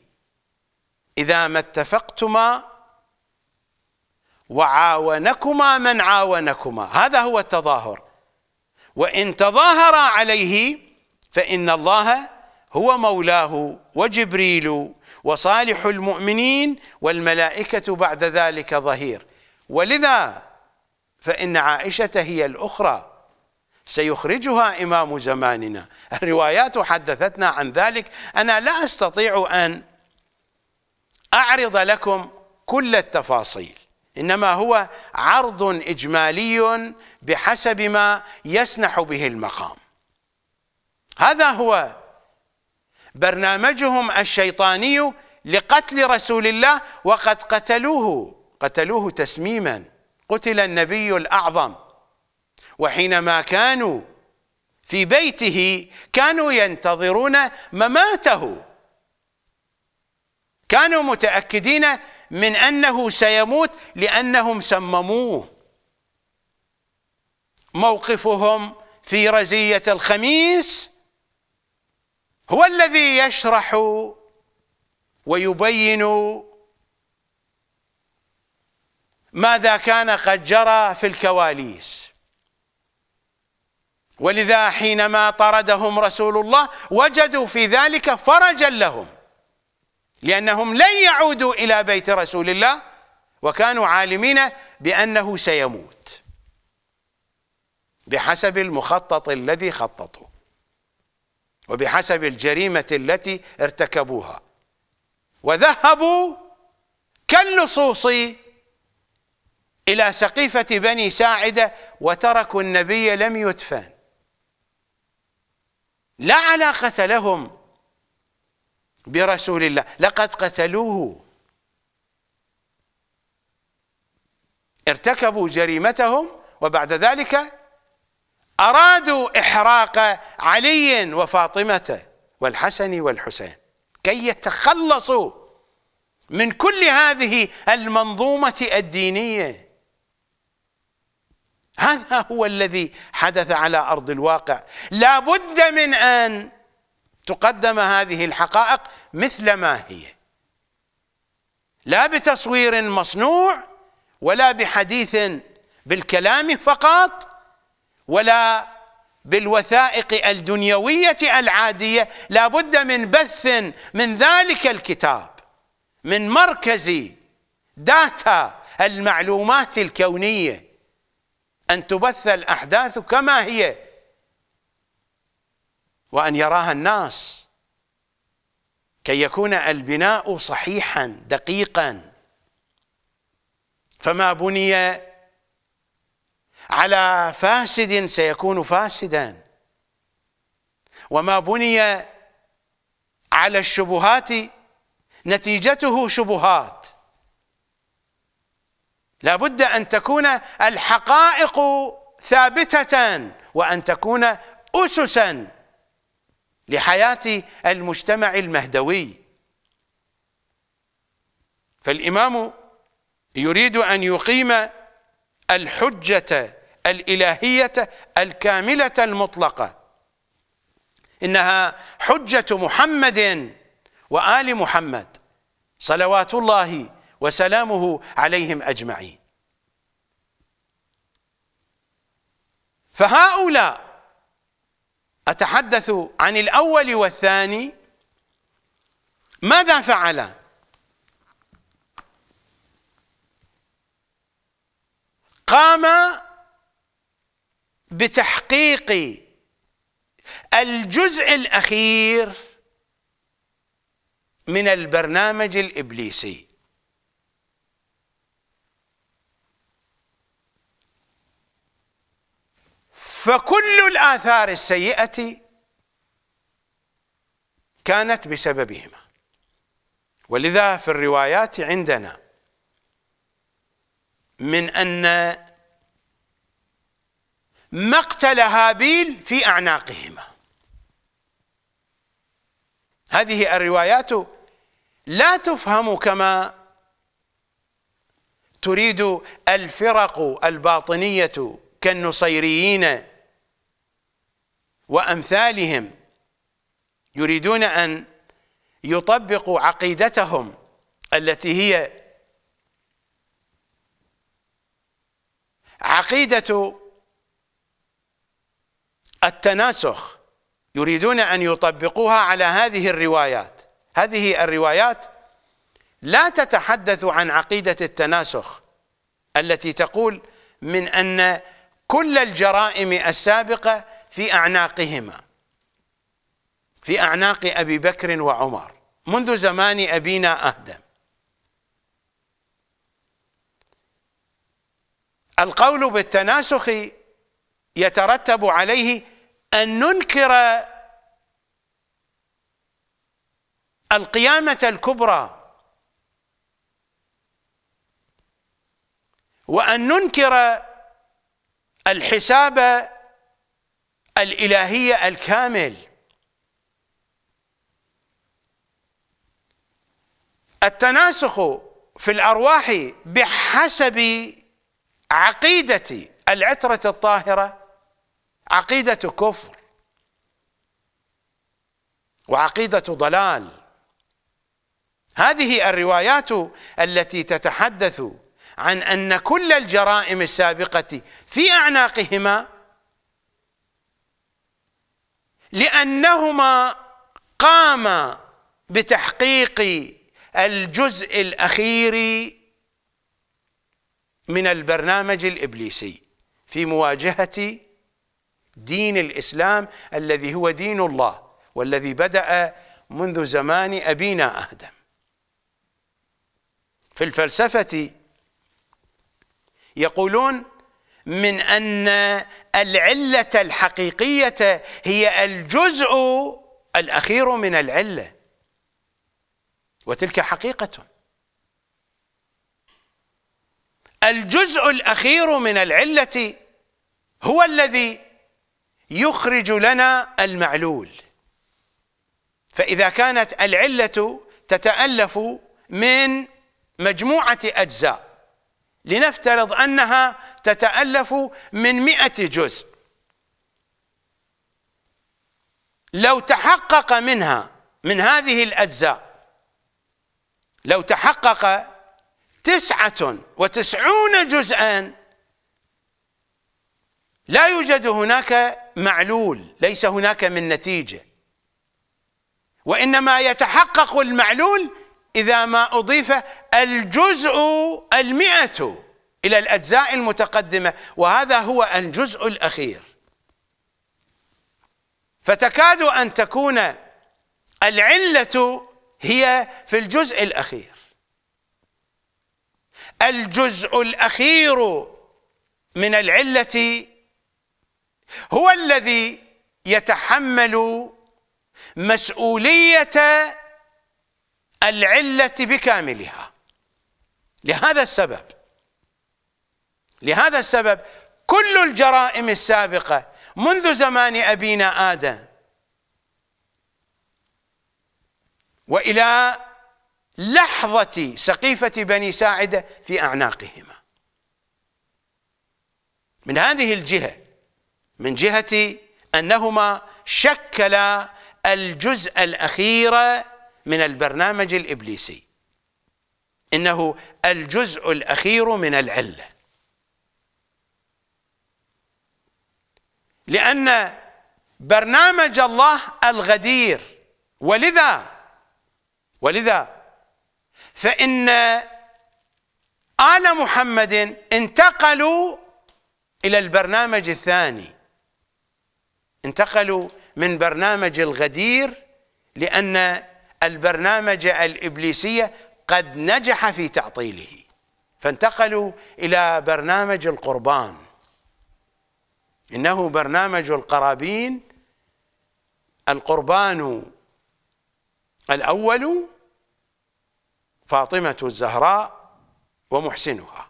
إذا ما اتفقتما وعاونكما من عاونكما هذا هو التظاهر وإن تظاهرا عليه فإن الله هو مولاه وجبريل وصالح المؤمنين والملائكة بعد ذلك ظهير ولذا فإن عائشة هي الأخرى سيخرجها إمام زماننا الروايات حدثتنا عن ذلك أنا لا أستطيع أن أعرض لكم كل التفاصيل إنما هو عرض إجمالي بحسب ما يسنح به المقام هذا هو برنامجهم الشيطاني لقتل رسول الله وقد قتلوه قتلوه تسميما قتل النبي الأعظم وحينما كانوا في بيته كانوا ينتظرون مماته كانوا متاكدين من انه سيموت لانهم سمموه موقفهم في رزيه الخميس هو الذي يشرح ويبين ماذا كان قد جرى في الكواليس ولذا حينما طردهم رسول الله وجدوا في ذلك فرجا لهم لأنهم لن يعودوا إلى بيت رسول الله وكانوا عالمين بأنه سيموت بحسب المخطط الذي خططوا وبحسب الجريمة التي ارتكبوها وذهبوا كاللصوص إلى سقيفة بني ساعدة وتركوا النبي لم يدفن لا علاقة لهم برسول الله لقد قتلوه ارتكبوا جريمتهم وبعد ذلك أرادوا إحراق علي وفاطمة والحسن والحسين كي يتخلصوا من كل هذه المنظومة الدينية هذا هو الذي حدث على أرض الواقع لا بد من أن تقدم هذه الحقائق مثل ما هي لا بتصوير مصنوع ولا بحديث بالكلام فقط ولا بالوثائق الدنيوية العادية لا بد من بث من ذلك الكتاب من مركز داتا المعلومات الكونيه أن تبث الأحداث كما هي وأن يراها الناس كي يكون البناء صحيحا دقيقا فما بني على فاسد سيكون فاسدا وما بني على الشبهات نتيجته شبهات لابد ان تكون الحقائق ثابته وان تكون اسسا لحياه المجتمع المهدوي فالامام يريد ان يقيم الحجه الالهيه الكامله المطلقه انها حجه محمد وال محمد صلوات الله وسلامه عليهم أجمعين فهؤلاء أتحدث عن الأول والثاني ماذا فعلا قام بتحقيق الجزء الأخير من البرنامج الإبليسي فكل الآثار السيئة كانت بسببهما ولذا في الروايات عندنا من أن مقتل هابيل في أعناقهما هذه الروايات لا تفهم كما تريد الفرق الباطنية كالنصيريين وامثالهم يريدون ان يطبقوا عقيدتهم التي هي عقيده التناسخ يريدون ان يطبقوها على هذه الروايات هذه الروايات لا تتحدث عن عقيده التناسخ التي تقول من ان كل الجرائم السابقه في أعناقهما في أعناق أبي بكر وعمر منذ زمان أبينا أهدم القول بالتناسخ يترتب عليه أن ننكر القيامة الكبرى وأن ننكر الحساب الإلهية الكامل التناسخ في الأرواح بحسب عقيدة العترة الطاهرة عقيدة كفر وعقيدة ضلال هذه الروايات التي تتحدث عن أن كل الجرائم السابقة في أعناقهما لانهما قاما بتحقيق الجزء الاخير من البرنامج الابليسي في مواجهه دين الاسلام الذي هو دين الله والذي بدا منذ زمان ابينا ادم في الفلسفه يقولون من أن العلة الحقيقية هي الجزء الأخير من العلة وتلك حقيقة الجزء الأخير من العلة هو الذي يخرج لنا المعلول فإذا كانت العلة تتألف من مجموعة أجزاء لنفترض أنها تتألف من مئة جزء لو تحقق منها من هذه الأجزاء لو تحقق تسعة وتسعون جزءا لا يوجد هناك معلول ليس هناك من نتيجة وإنما يتحقق المعلول إذا ما أضيف الجزء المئة إلى الأجزاء المتقدمة وهذا هو الجزء الأخير فتكاد أن تكون العلة هي في الجزء الأخير الجزء الأخير من العلة هو الذي يتحمل مسؤولية العلة بكاملها لهذا السبب لهذا السبب كل الجرائم السابقة منذ زمان أبينا آدم وإلى لحظة سقيفة بني ساعدة في أعناقهما من هذه الجهة من جهة أنهما شكلا الجزء الأخير من البرنامج الإبليسي إنه الجزء الأخير من العلة لأن برنامج الله الغدير ولذا ولذا فإن آل محمد انتقلوا إلى البرنامج الثاني انتقلوا من برنامج الغدير لأن البرنامج الإبليسية قد نجح في تعطيله فانتقلوا إلى برنامج القربان إنه برنامج القرابين القربان الأول فاطمة الزهراء ومحسنها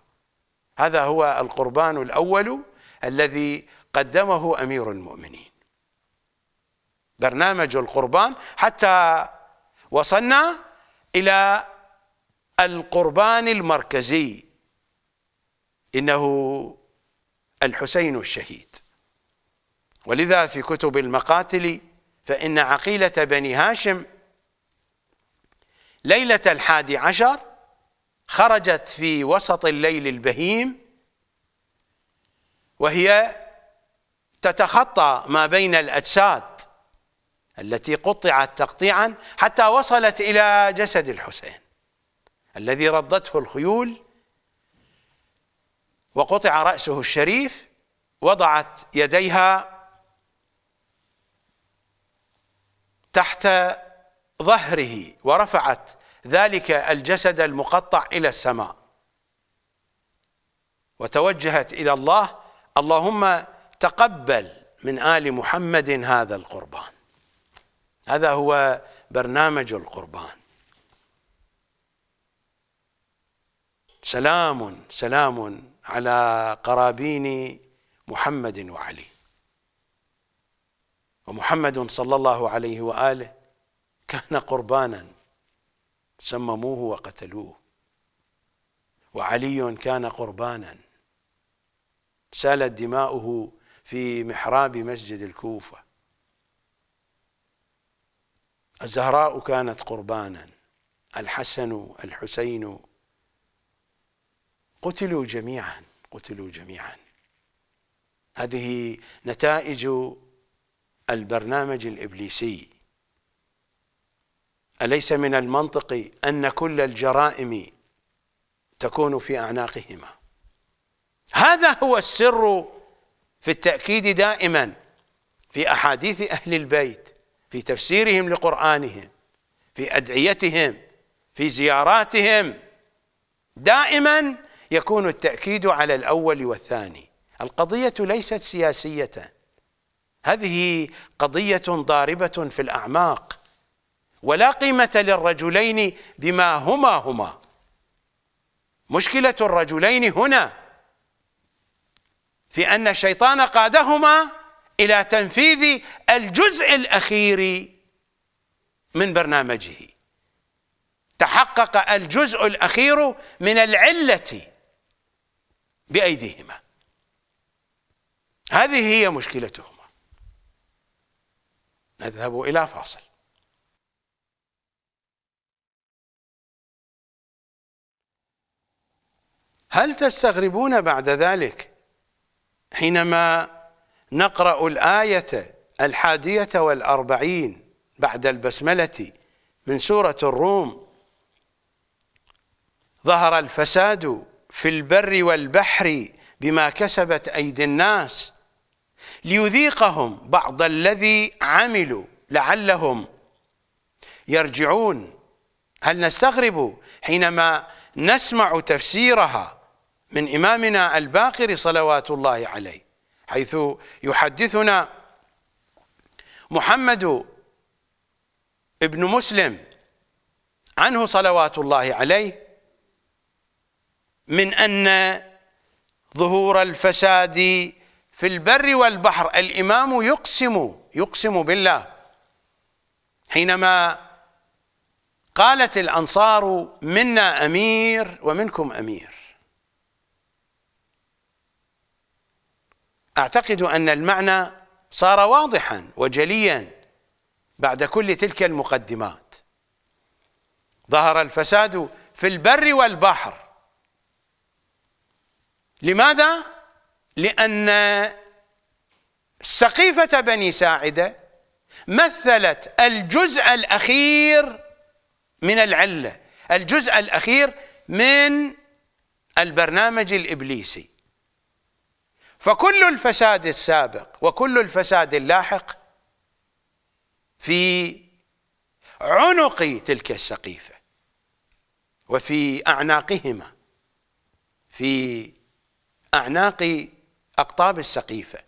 هذا هو القربان الأول الذي قدمه أمير المؤمنين برنامج القربان حتى وصلنا إلى القربان المركزي إنه الحسين الشهيد ولذا في كتب المقاتل فإن عقيلة بني هاشم ليلة الحادي عشر خرجت في وسط الليل البهيم وهي تتخطى ما بين الأجساد التي قطعت تقطيعا حتى وصلت إلى جسد الحسين الذي ردته الخيول وقطع رأسه الشريف وضعت يديها تحت ظهره ورفعت ذلك الجسد المقطع إلى السماء وتوجهت إلى الله اللهم تقبل من آل محمد هذا القربان هذا هو برنامج القربان سلام سلام على قرابين محمد وعلي ومحمد صلى الله عليه واله كان قربانا سمموه وقتلوه وعلي كان قربانا سالت دماؤه في محراب مسجد الكوفه الزهراء كانت قربانا الحسن الحسين قتلوا جميعا قتلوا جميعا هذه نتائج البرنامج الإبليسي أليس من المنطق أن كل الجرائم تكون في أعناقهما هذا هو السر في التأكيد دائما في أحاديث أهل البيت في تفسيرهم لقرآنهم في أدعيتهم في زياراتهم دائما يكون التأكيد على الأول والثاني القضية ليست سياسية هذه قضية ضاربة في الأعماق ولا قيمة للرجلين بما هما هما مشكلة الرجلين هنا في أن الشيطان قادهما إلى تنفيذ الجزء الأخير من برنامجه تحقق الجزء الأخير من العلة بأيديهما هذه هي مشكلتهم نذهب إلى فاصل هل تستغربون بعد ذلك حينما نقرأ الآية الحادية والأربعين بعد البسملة من سورة الروم ظهر الفساد في البر والبحر بما كسبت أيدي الناس ليذيقهم بعض الذي عملوا لعلهم يرجعون هل نستغرب حينما نسمع تفسيرها من إمامنا الباقر صلوات الله عليه حيث يحدثنا محمد ابن مسلم عنه صلوات الله عليه من أن ظهور الفساد في البر والبحر الإمام يقسم يقسم بالله حينما قالت الأنصار منا أمير ومنكم أمير أعتقد أن المعنى صار واضحا وجليا بعد كل تلك المقدمات ظهر الفساد في البر والبحر لماذا؟ لأن سقيفة بني ساعدة مثلت الجزء الأخير من العلة الجزء الأخير من البرنامج الإبليسي فكل الفساد السابق وكل الفساد اللاحق في عنق تلك السقيفة وفي أعناقهما في أعناق أقطاب السقيفة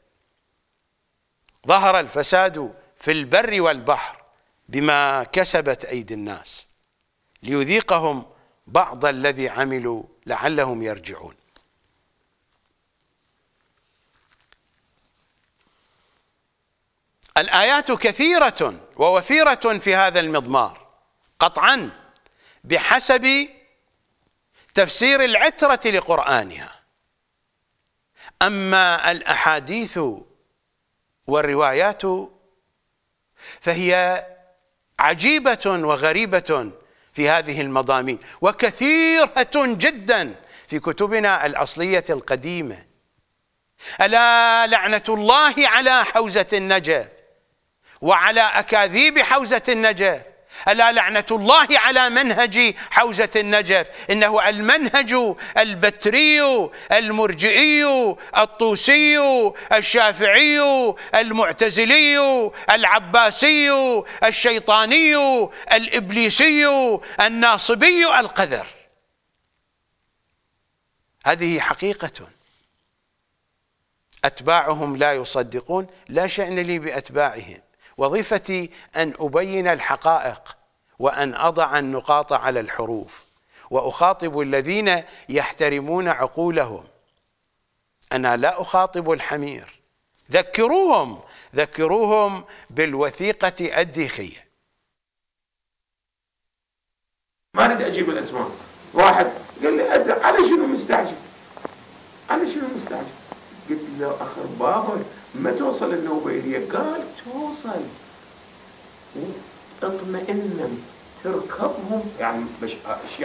ظهر الفساد في البر والبحر بما كسبت أيدي الناس ليذيقهم بعض الذي عملوا لعلهم يرجعون الآيات كثيرة ووفيرة في هذا المضمار قطعا بحسب تفسير العترة لقرآنها أما الأحاديث والروايات فهي عجيبة وغريبة في هذه المضامين وكثيرة جدا في كتبنا الأصلية القديمة ألا لعنة الله على حوزة النجف وعلى أكاذيب حوزة النجف ألا لعنة الله على منهج حوزة النجف إنه المنهج البتري المرجئي الطوسي الشافعي المعتزلي العباسي الشيطاني الإبليسي الناصبي القذر هذه حقيقة أتباعهم لا يصدقون لا شأن لي بأتباعهم وظيفتي أن أبين الحقائق وأن أضع النقاط على الحروف وأخاطب الذين يحترمون عقولهم أنا لا أخاطب الحمير ذكروهم ذكروهم بالوثيقة الديخية ما اريد اجيب الاسماء واحد قال لي على شنو مستعجل على شنو مستعجل قلت له اخر بابك ما توصل النوبة إليه قال توصل اطمئنا تركبهم يعني مش اشياء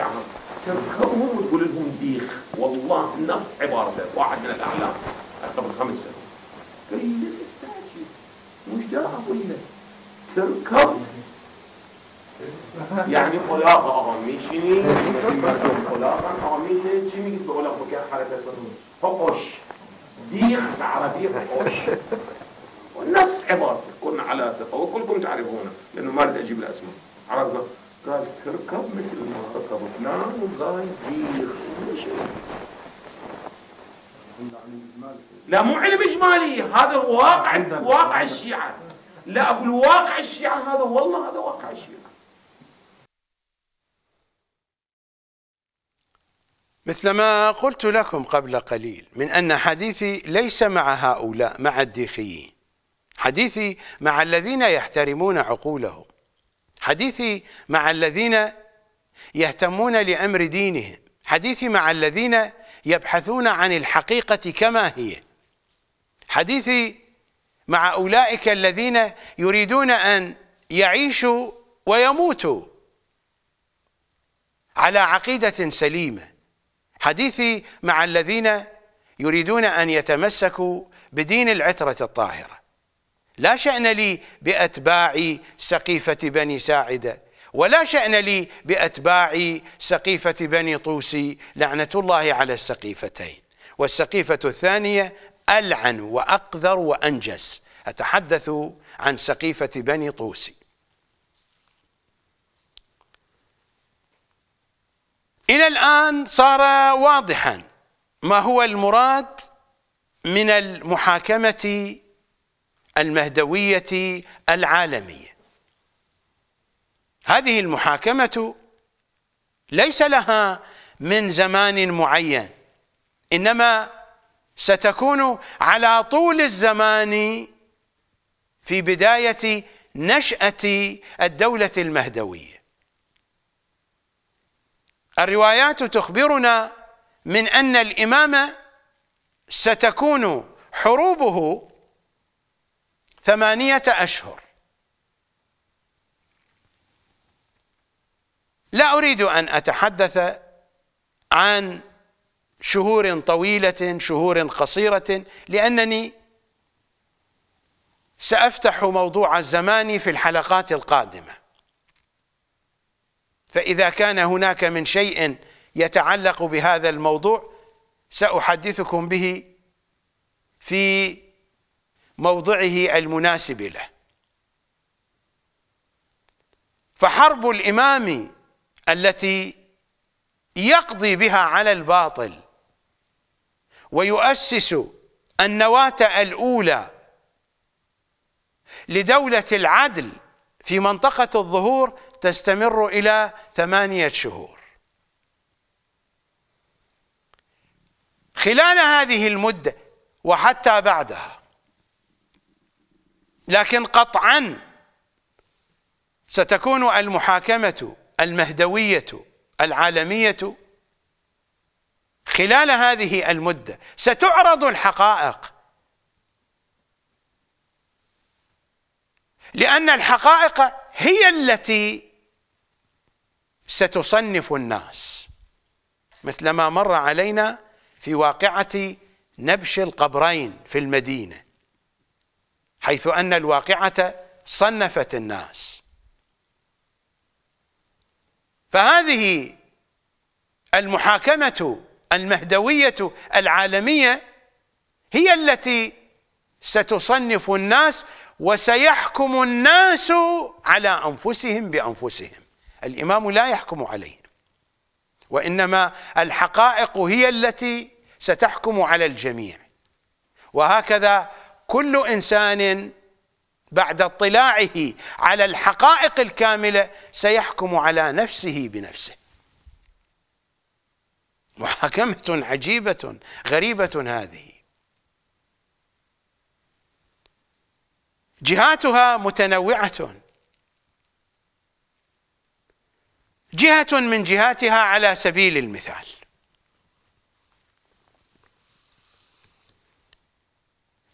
يعني تركبهم وتقول لهم ديخ والله نفس عبارته واحد من الاعلام قبل خمس سنوات قال لي ليش استعجل مش ده اقول لك تركب يعني خلاقة أغميشني مرجم خلاقة أغميشني جيمي بقول لك بكار حركة صنوع ديخ على ديخ والناس عبارة كن على ثقة وكلكم تعرفونه لأنه ما أريد أجيب الأسماء عرفنا قال تركب مثل ما ركبت نعم وقال ديخ لا مو علم اجمالي هذا واقع واقع الشيعه لا اقول واقع الشيعه هذا والله هذا واقع الشيعه مثلما قلت لكم قبل قليل من أن حديثي ليس مع هؤلاء مع الديخيين حديثي مع الذين يحترمون عقولهم حديثي مع الذين يهتمون لأمر دينهم حديثي مع الذين يبحثون عن الحقيقة كما هي حديثي مع أولئك الذين يريدون أن يعيشوا ويموتوا على عقيدة سليمة حديثي مع الذين يريدون أن يتمسكوا بدين العترة الطاهرة لا شأن لي بأتباع سقيفة بني ساعدة ولا شأن لي بأتباع سقيفة بني طوسي لعنة الله على السقيفتين والسقيفة الثانية ألعن وأقذر وأنجس أتحدث عن سقيفة بني طوسي إلى الآن صار واضحا ما هو المراد من المحاكمة المهدوية العالمية هذه المحاكمة ليس لها من زمان معين إنما ستكون على طول الزمان في بداية نشأة الدولة المهدوية الروايات تخبرنا من أن الإمام ستكون حروبه ثمانية أشهر لا أريد أن أتحدث عن شهور طويلة شهور قصيرة لأنني سأفتح موضوع الزمان في الحلقات القادمة فإذا كان هناك من شيء يتعلق بهذا الموضوع سأحدثكم به في موضعه المناسب له فحرب الإمام التي يقضي بها على الباطل ويؤسس النواة الأولى لدولة العدل في منطقة الظهور تستمر إلى ثمانية شهور خلال هذه المدة وحتى بعدها لكن قطعا ستكون المحاكمة المهدوية العالمية خلال هذه المدة ستعرض الحقائق لأن الحقائق هي التي ستصنف الناس مثلما مر علينا في واقعة نبش القبرين في المدينة حيث أن الواقعة صنفت الناس فهذه المحاكمة المهدوية العالمية هي التي ستصنف الناس وسيحكم الناس على أنفسهم بأنفسهم الإمام لا يحكم عليه وإنما الحقائق هي التي ستحكم على الجميع وهكذا كل إنسان بعد اطلاعه على الحقائق الكاملة سيحكم على نفسه بنفسه محاكمة عجيبة غريبة هذه جهاتها متنوعة جهة من جهاتها على سبيل المثال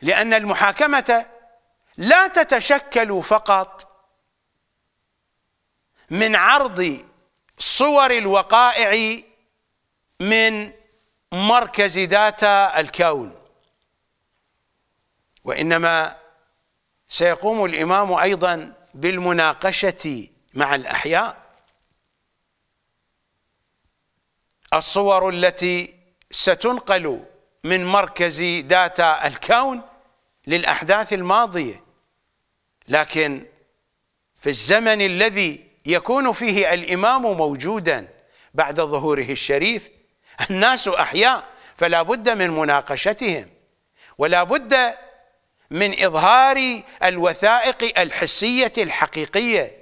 لأن المحاكمة لا تتشكل فقط من عرض صور الوقائع من مركز داتا الكون وإنما سيقوم الإمام أيضا بالمناقشة مع الأحياء الصور التي ستنقل من مركز داتا الكون للأحداث الماضية لكن في الزمن الذي يكون فيه الإمام موجودا بعد ظهوره الشريف الناس أحياء فلا بد من مناقشتهم ولا بد من إظهار الوثائق الحسية الحقيقية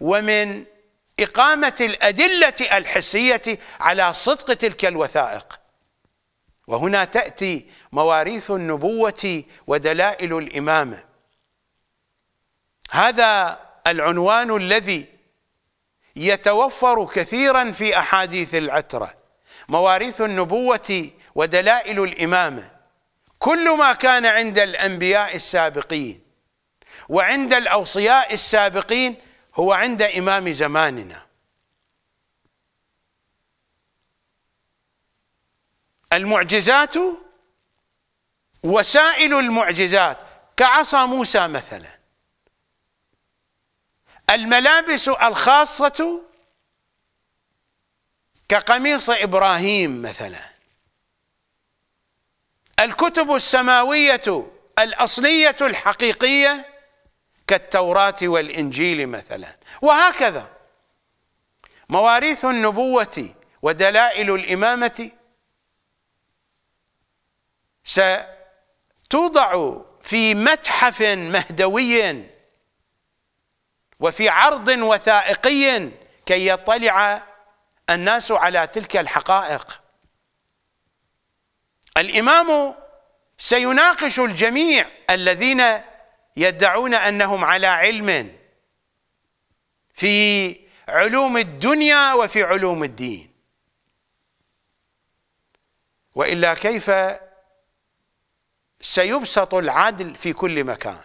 ومن إقامة الأدلة الحسية على صدق تلك الوثائق وهنا تأتي مواريث النبوة ودلائل الإمامة هذا العنوان الذي يتوفر كثيرا في أحاديث العترة مواريث النبوة ودلائل الإمامة كل ما كان عند الأنبياء السابقين وعند الأوصياء السابقين هو عند إمام زماننا المعجزات وسائل المعجزات كعصا موسى مثلا الملابس الخاصة كقميص إبراهيم مثلا الكتب السماوية الأصلية الحقيقية كالتوراة والإنجيل مثلا وهكذا مواريث النبوة ودلائل الإمامة ستوضع في متحف مهدوي وفي عرض وثائقي كي يطلع الناس على تلك الحقائق الإمام سيناقش الجميع الذين يدعون انهم على علم في علوم الدنيا وفي علوم الدين والا كيف سيبسط العدل في كل مكان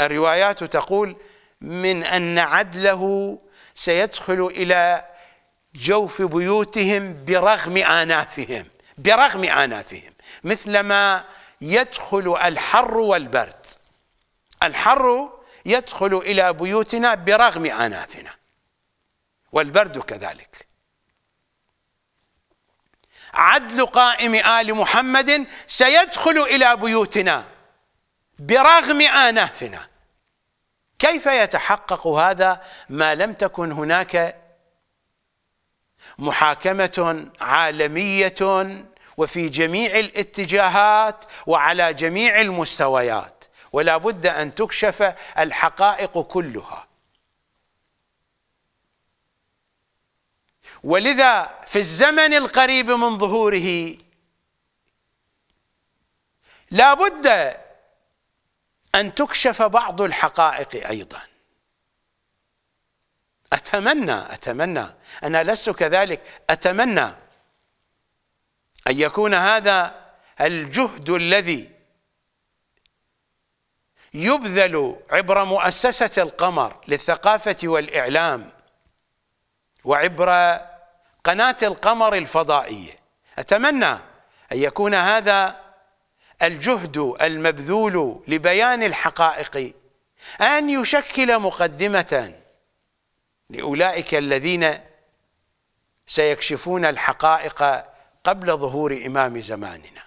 الروايات تقول من ان عدله سيدخل الى جوف بيوتهم برغم انافهم برغم انافهم مثلما يدخل الحر والبرد الحر يدخل إلى بيوتنا برغم أنافنا والبرد كذلك عدل قائم آل محمد سيدخل إلى بيوتنا برغم آنافنا كيف يتحقق هذا ما لم تكن هناك محاكمة عالمية وفي جميع الاتجاهات وعلى جميع المستويات ولا بد أن تكشف الحقائق كلها ولذا في الزمن القريب من ظهوره لا بد أن تكشف بعض الحقائق أيضا أتمنى أتمنى أنا لست كذلك أتمنى أن يكون هذا الجهد الذي يبذل عبر مؤسسة القمر للثقافة والإعلام وعبر قناة القمر الفضائية أتمنى أن يكون هذا الجهد المبذول لبيان الحقائق أن يشكل مقدمة لأولئك الذين سيكشفون الحقائق قبل ظهور إمام زماننا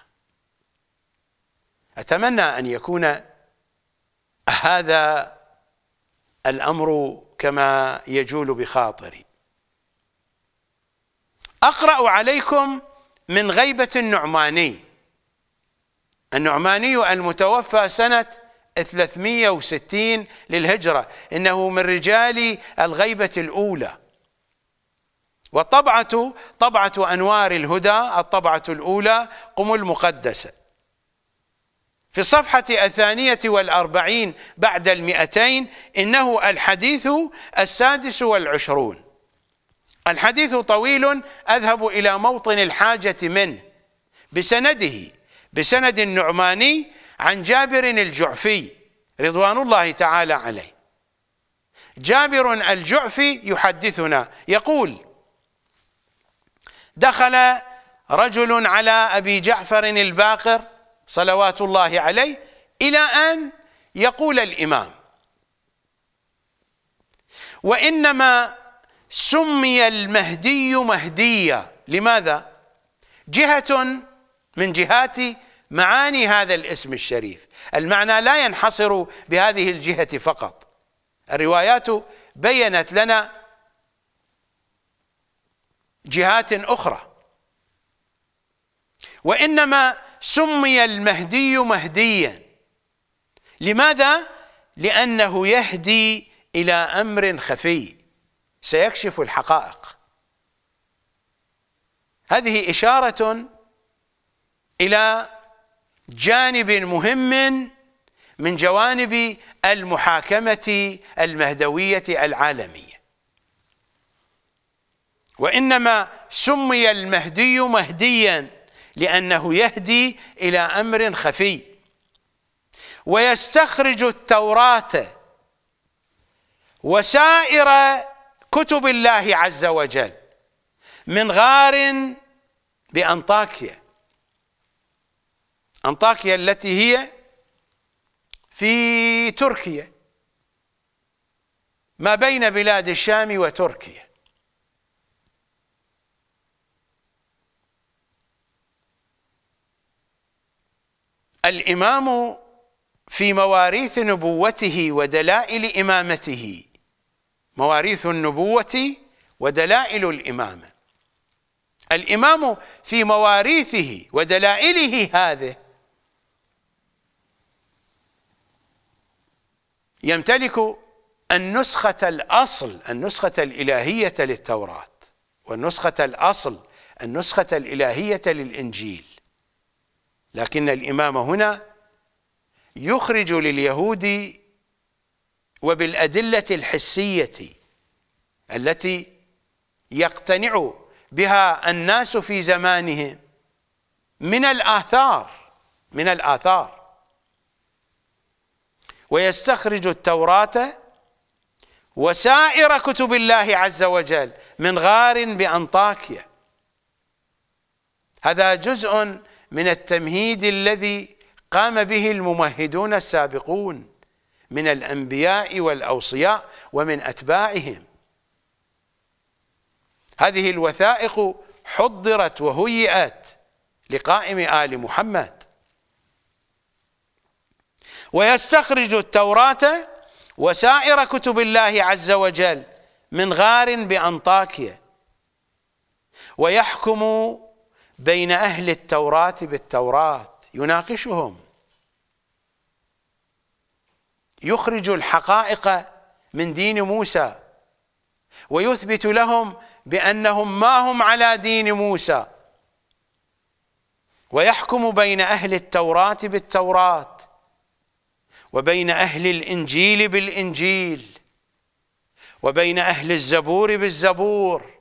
أتمنى أن يكون هذا الامر كما يجول بخاطري اقرا عليكم من غيبه النعماني النعماني المتوفى سنه 360 للهجره انه من رجال الغيبه الاولى والطبعه طبعه انوار الهدى الطبعه الاولى قم المقدسه في الصفحة الثانية والأربعين بعد المئتين إنه الحديث السادس والعشرون الحديث طويل أذهب إلى موطن الحاجة منه بسنده بسند النعماني عن جابر الجعفي رضوان الله تعالى عليه جابر الجعفي يحدثنا يقول دخل رجل على أبي جعفر الباقر صلوات الله عليه إلى أن يقول الإمام وإنما سمي المهدي مهديا لماذا؟ جهة من جهات معاني هذا الاسم الشريف المعنى لا ينحصر بهذه الجهة فقط الروايات بينت لنا جهات أخرى وإنما سمي المهدي مهديا لماذا؟ لأنه يهدي إلى أمر خفي سيكشف الحقائق هذه إشارة إلى جانب مهم من جوانب المحاكمة المهدوية العالمية وإنما سمي المهدي مهدياً لأنه يهدي إلى أمر خفي ويستخرج التوراة وسائر كتب الله عز وجل من غار بأنطاكيا أنطاكيا التي هي في تركيا ما بين بلاد الشام وتركيا الامام في مواريث نبوته ودلائل امامته مواريث النبوه ودلائل الامامه الامام في مواريثه ودلائله هذه يمتلك النسخه الاصل النسخه الالهيه للتوراه والنسخه الاصل النسخه الالهيه للانجيل لكن الإمام هنا يخرج لليهود وبالأدلة الحسية التي يقتنع بها الناس في زمانهم من الآثار من الآثار ويستخرج التوراة وسائر كتب الله عز وجل من غار بأنطاكية هذا جزء من التمهيد الذي قام به الممهدون السابقون من الأنبياء والأوصياء ومن أتباعهم هذه الوثائق حضرت وهيئت لقائم آل محمد ويستخرج التوراة وسائر كتب الله عز وجل من غار بأنطاكية ويحكم بين أهل التوراة بالتوراة يناقشهم يخرج الحقائق من دين موسى ويثبت لهم بأنهم ما هم على دين موسى ويحكم بين أهل التوراة بالتوراة وبين أهل الإنجيل بالإنجيل وبين أهل الزبور بالزبور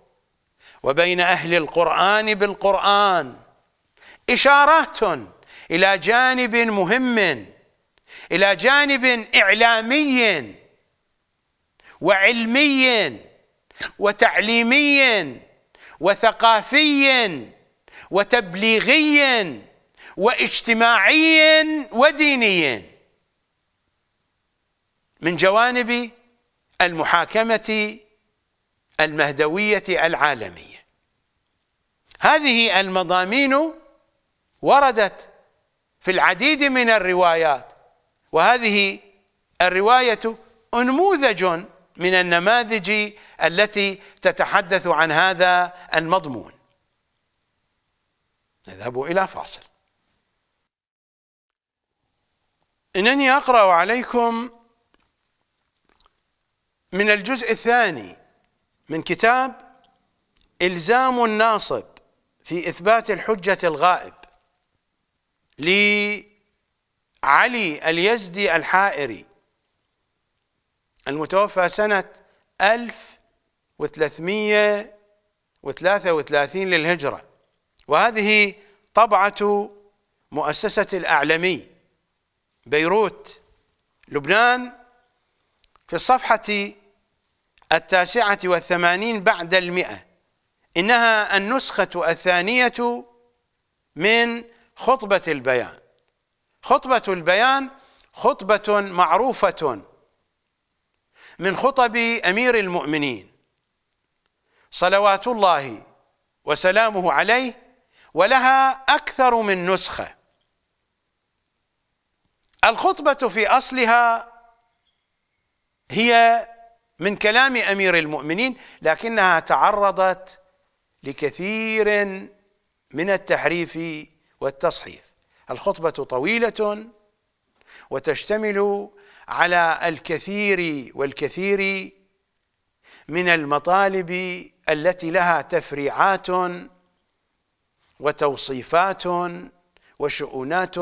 وبين أهل القرآن بالقرآن إشارات إلى جانب مهم إلى جانب إعلامي وعلمي وتعليمي وثقافي وتبليغي واجتماعي وديني من جوانب المحاكمة المهدوية العالمية هذه المضامين وردت في العديد من الروايات وهذه الرواية أنموذج من النماذج التي تتحدث عن هذا المضمون نذهب إلى فاصل إنني أقرأ عليكم من الجزء الثاني من كتاب إلزام الناصب في إثبات الحجة الغائب لعلي اليزدي الحائري المتوفى سنة 1333 للهجرة وهذه طبعة مؤسسة الأعلمي بيروت لبنان في الصفحة التاسعة والثمانين بعد المئة إنها النسخة الثانية من خطبة البيان خطبة البيان خطبة معروفة من خطب أمير المؤمنين صلوات الله وسلامه عليه ولها أكثر من نسخة الخطبة في أصلها هي من كلام امير المؤمنين لكنها تعرضت لكثير من التحريف والتصحيف الخطبه طويله وتشتمل على الكثير والكثير من المطالب التي لها تفريعات وتوصيفات وشؤونات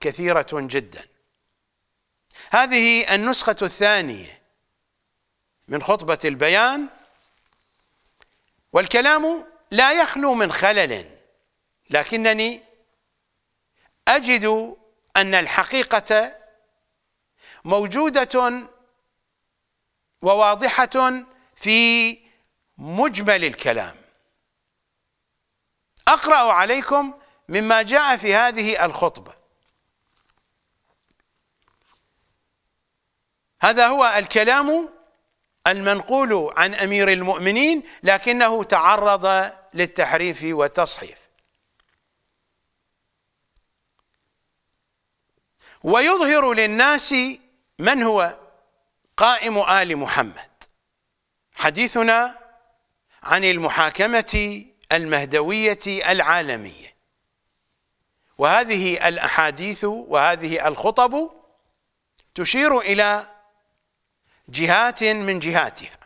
كثيره جدا هذه النسخه الثانيه من خطبة البيان والكلام لا يخلو من خلل لكنني أجد أن الحقيقة موجودة وواضحة في مجمل الكلام أقرأ عليكم مما جاء في هذه الخطبة هذا هو الكلام المنقول عن امير المؤمنين لكنه تعرض للتحريف والتصحيف ويظهر للناس من هو قائم ال محمد حديثنا عن المحاكمه المهدويه العالميه وهذه الاحاديث وهذه الخطب تشير الى جهات من جهاتها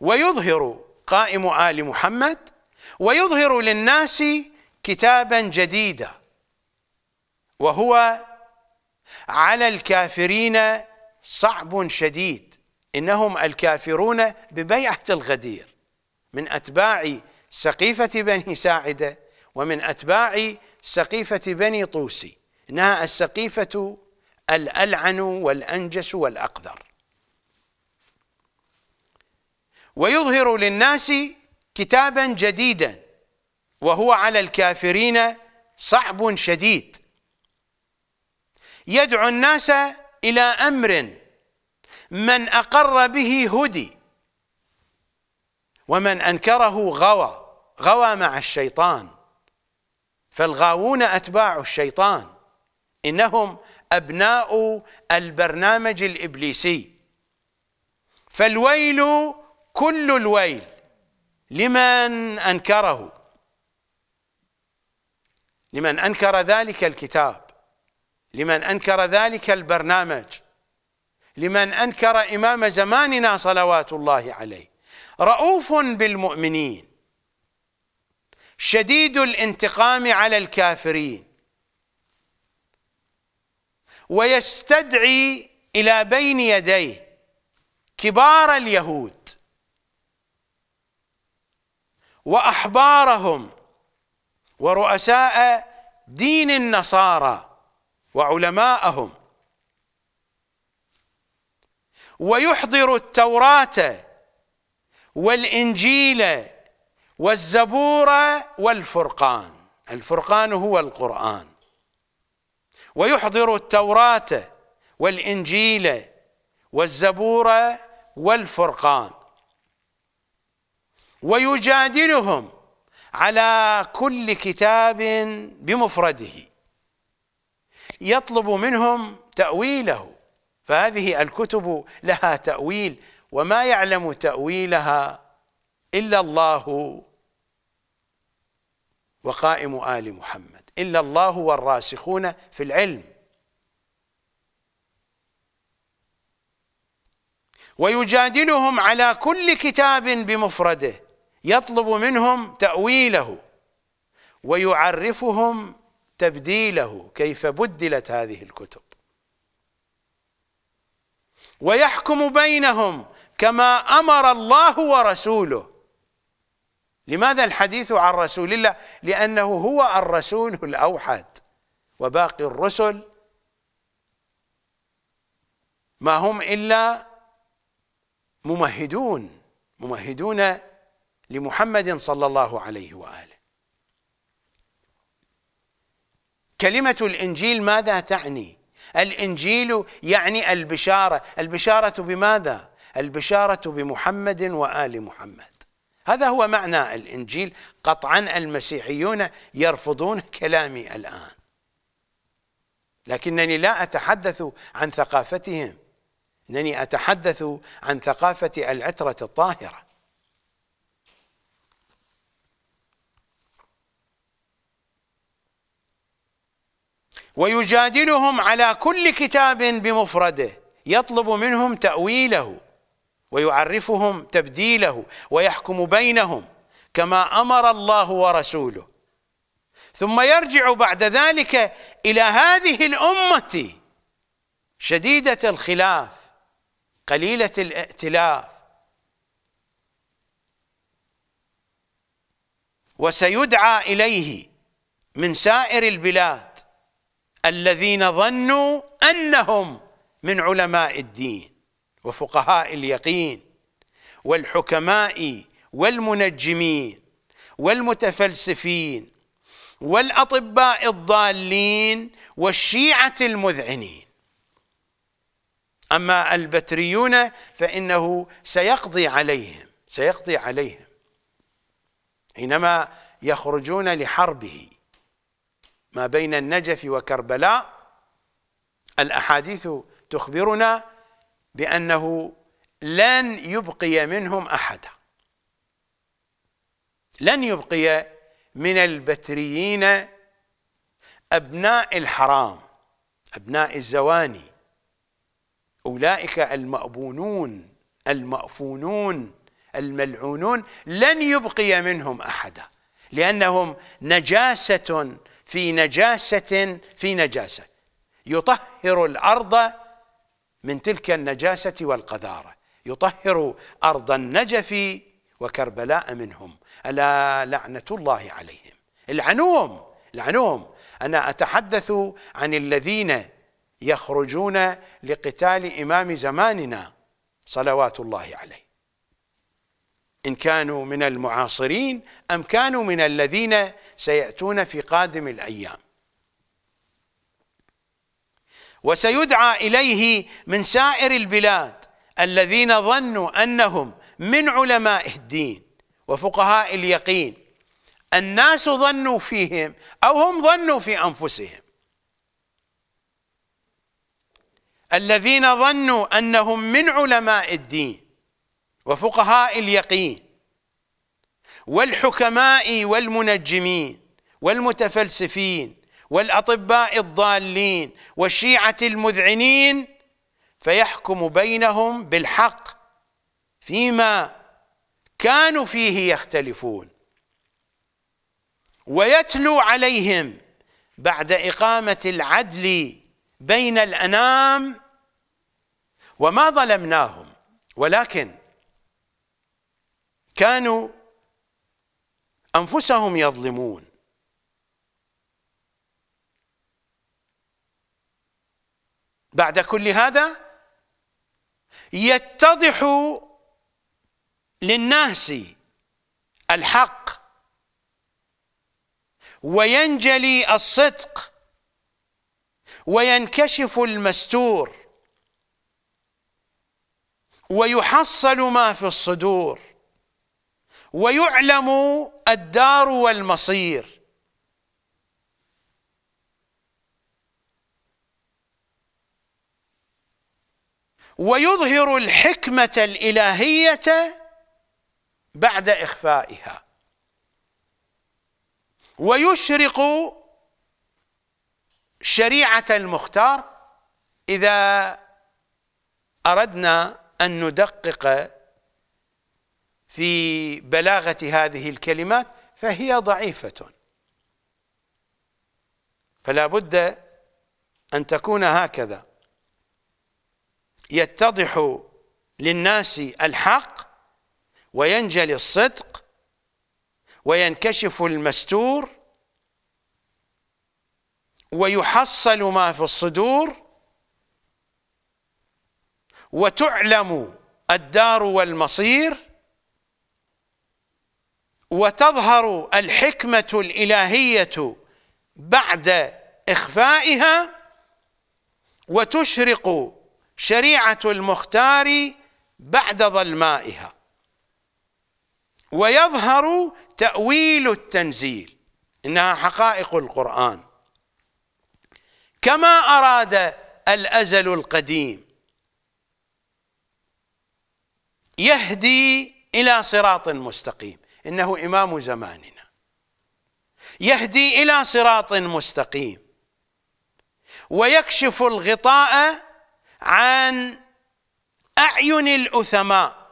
ويظهر قائم آل محمد ويظهر للناس كتابا جديدا وهو على الكافرين صعب شديد إنهم الكافرون ببيعة الغدير من أتباع سقيفة بني ساعدة ومن أتباع سقيفة بني طوسي إنها السقيفة الألعن والأنجس والأقذر ويظهر للناس كتابا جديدا وهو على الكافرين صعب شديد يدعو الناس إلى أمر من أقر به هدي ومن أنكره غوى غوى مع الشيطان فالغاوون أتباع الشيطان إنهم أبناء البرنامج الإبليسي فالويل كل الويل لمن أنكره لمن أنكر ذلك الكتاب لمن أنكر ذلك البرنامج لمن أنكر إمام زماننا صلوات الله عليه رؤوف بالمؤمنين شديد الانتقام على الكافرين ويستدعي الى بين يديه كبار اليهود واحبارهم ورؤساء دين النصارى وعلماءهم ويحضر التوراه والانجيل والزبور والفرقان الفرقان هو القران ويحضر التوراة والإنجيل والزبور والفرقان ويجادلهم على كل كتاب بمفرده يطلب منهم تأويله فهذه الكتب لها تأويل وما يعلم تأويلها إلا الله وقائم آل محمد إلا الله والراسخون في العلم ويجادلهم على كل كتاب بمفرده يطلب منهم تأويله ويعرفهم تبديله كيف بدلت هذه الكتب ويحكم بينهم كما أمر الله ورسوله لماذا الحديث عن رسول الله لأنه هو الرسول الأوحد وباقي الرسل ما هم إلا ممهدون ممهدون لمحمد صلى الله عليه وآله كلمة الإنجيل ماذا تعني؟ الإنجيل يعني البشارة البشارة بماذا؟ البشارة بمحمد وآل محمد هذا هو معنى الإنجيل قطعا المسيحيون يرفضون كلامي الآن لكنني لا أتحدث عن ثقافتهم إنني أتحدث عن ثقافة العترة الطاهرة ويجادلهم على كل كتاب بمفرده يطلب منهم تأويله ويعرفهم تبديله ويحكم بينهم كما امر الله ورسوله ثم يرجع بعد ذلك الى هذه الامه شديده الخلاف قليله الائتلاف وسيدعى اليه من سائر البلاد الذين ظنوا انهم من علماء الدين وفقهاء اليقين والحكماء والمنجمين والمتفلسفين والاطباء الضالين والشيعه المذعنين اما البتريون فانه سيقضي عليهم سيقضي عليهم حينما يخرجون لحربه ما بين النجف وكربلاء الاحاديث تخبرنا بأنه لن يبقي منهم أحدا لن يبقي من البتريين أبناء الحرام أبناء الزواني أولئك المأبونون المأفونون الملعونون لن يبقي منهم أحدا لأنهم نجاسة في نجاسة في نجاسة يطهر الأرض من تلك النجاسة والقذارة يطهر أرض النجف وكربلاء منهم ألا لعنة الله عليهم العنوهم العنوهم أنا أتحدث عن الذين يخرجون لقتال إمام زماننا صلوات الله عليه إن كانوا من المعاصرين أم كانوا من الذين سيأتون في قادم الأيام وسيدعى إليه من سائر البلاد الذين ظنوا أنهم من علماء الدين وفقهاء اليقين الناس ظنوا فيهم أو هم ظنوا في أنفسهم الذين ظنوا أنهم من علماء الدين وفقهاء اليقين والحكماء والمنجمين والمتفلسفين والاطباء الضالين والشيعه المذعنين فيحكم بينهم بالحق فيما كانوا فيه يختلفون ويتلو عليهم بعد اقامه العدل بين الانام وما ظلمناهم ولكن كانوا انفسهم يظلمون بعد كل هذا يتضح للناس الحق وينجلي الصدق وينكشف المستور ويحصل ما في الصدور ويعلم الدار والمصير ويظهر الحكمة الإلهية بعد إخفائها ويشرق شريعة المختار إذا أردنا أن ندقق في بلاغة هذه الكلمات فهي ضعيفة فلا بد أن تكون هكذا يتضح للناس الحق وينجلي الصدق وينكشف المستور ويحصل ما في الصدور وتعلم الدار والمصير وتظهر الحكمة الإلهية بعد إخفائها وتشرق شريعة المختار بعد ظلمائها ويظهر تأويل التنزيل إنها حقائق القرآن كما أراد الأزل القديم يهدي إلى صراط مستقيم إنه إمام زماننا يهدي إلى صراط مستقيم ويكشف الغطاء عن أعين الأثماء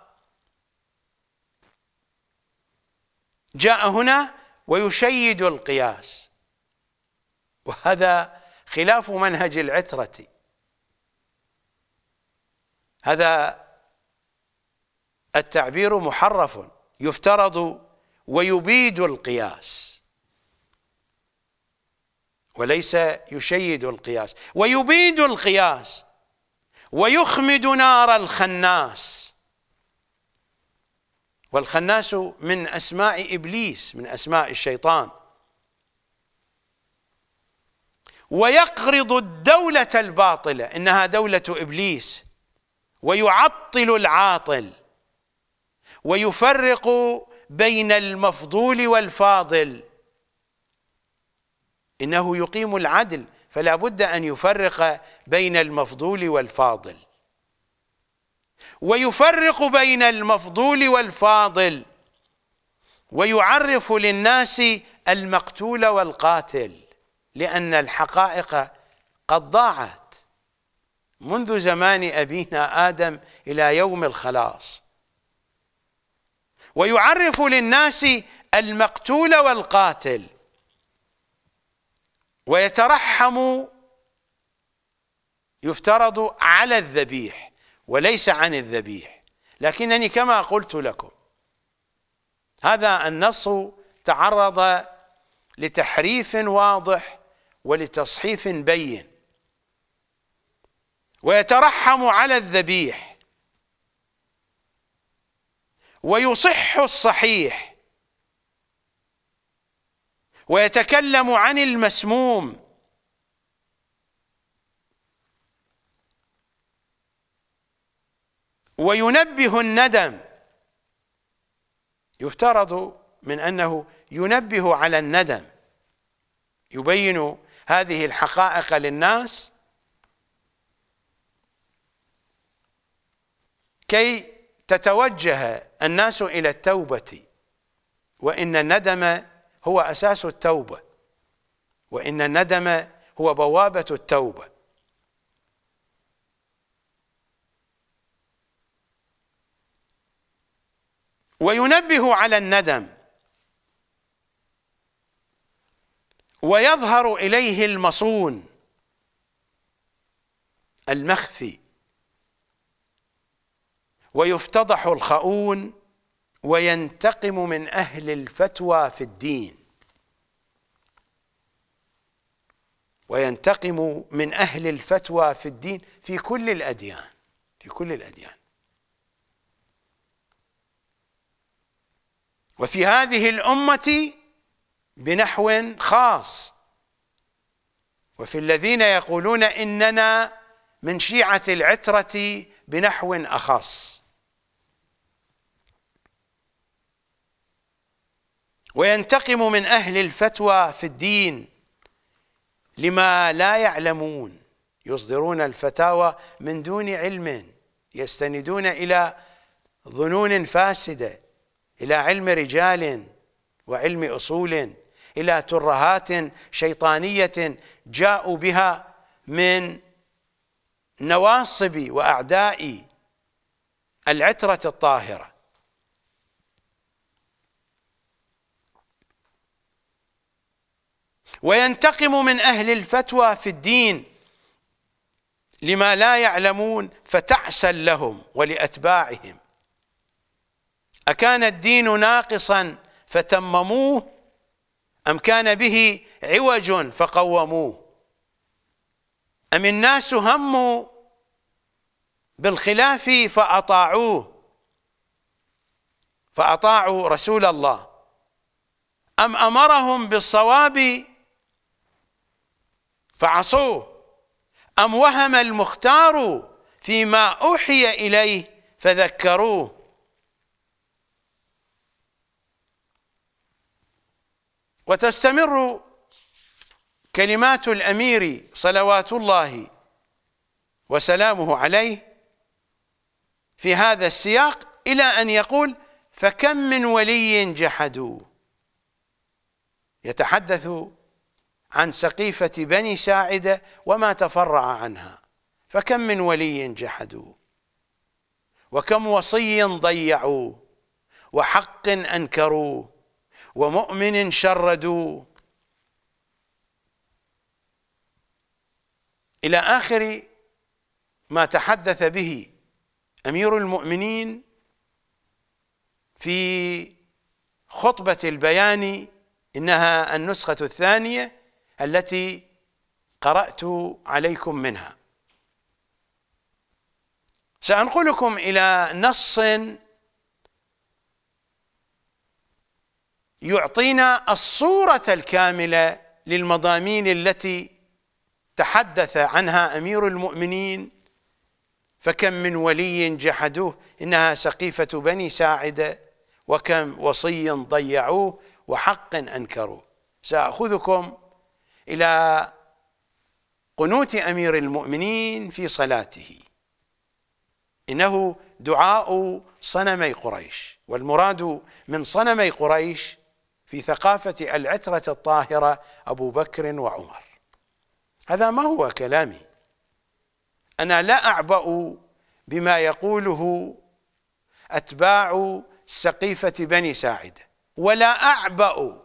جاء هنا ويشيد القياس وهذا خلاف منهج العترة هذا التعبير محرف يفترض ويبيد القياس وليس يشيد القياس ويبيد القياس ويخمد نار الخناس والخناس من أسماء إبليس من أسماء الشيطان ويقرض الدولة الباطلة إنها دولة إبليس ويعطل العاطل ويفرق بين المفضول والفاضل إنه يقيم العدل فلا بد أن يفرق بين المفضول والفاضل ويفرق بين المفضول والفاضل ويعرف للناس المقتول والقاتل لأن الحقائق قد ضاعت منذ زمان أبينا آدم إلى يوم الخلاص ويعرف للناس المقتول والقاتل ويترحم يفترض على الذبيح وليس عن الذبيح لكنني كما قلت لكم هذا النص تعرض لتحريف واضح ولتصحيف بين ويترحم على الذبيح ويصح الصحيح ويتكلم عن المسموم وينبه الندم يفترض من انه ينبه على الندم يبين هذه الحقائق للناس كي تتوجه الناس الى التوبه وان الندم هو أساس التوبة وإن الندم هو بوابة التوبة وينبه على الندم ويظهر إليه المصون المخفي ويفتضح الخؤون وينتقم من أهل الفتوى في الدين وينتقم من أهل الفتوى في الدين في كل الأديان في كل الأديان وفي هذه الأمة بنحو خاص وفي الذين يقولون إننا من شيعة العترة بنحو أخص وينتقم من أهل الفتوى في الدين لما لا يعلمون يصدرون الفتاوى من دون علم يستندون إلى ظنون فاسدة إلى علم رجال وعلم أصول إلى ترهات شيطانية جاءوا بها من نواصب وأعداء العترة الطاهرة وينتقم من أهل الفتوى في الدين لما لا يعلمون فتعسا لهم ولأتباعهم أكان الدين ناقصا فتمموه أم كان به عوج فقوموه أم الناس هموا بالخلاف فأطاعوه فأطاعوا رسول الله أم أمرهم بالصواب فعصوه أم وهم المختار فيما أوحي إليه فذكروه وتستمر كلمات الأمير صلوات الله وسلامه عليه في هذا السياق إلى أن يقول فكم من ولي جحدوا يتحدث عن سقيفة بني ساعدة وما تفرع عنها فكم من ولي جحدوا وكم وصي ضيعوا وحق أنكروا ومؤمن شردوا إلى آخر ما تحدث به أمير المؤمنين في خطبة البيان إنها النسخة الثانية التي قرأت عليكم منها سأنقلكم إلى نص يعطينا الصورة الكاملة للمضامين التي تحدث عنها أمير المؤمنين فكم من ولي جحدوه إنها سقيفة بني ساعدة وكم وصي ضيعوه وحق أنكروه سأخذكم إلى قنوت أمير المؤمنين في صلاته إنه دعاء صنمي قريش والمراد من صنمي قريش في ثقافة العترة الطاهرة أبو بكر وعمر هذا ما هو كلامي أنا لا أعبأ بما يقوله أتباع سقيفة بني ساعدة ولا أعبأ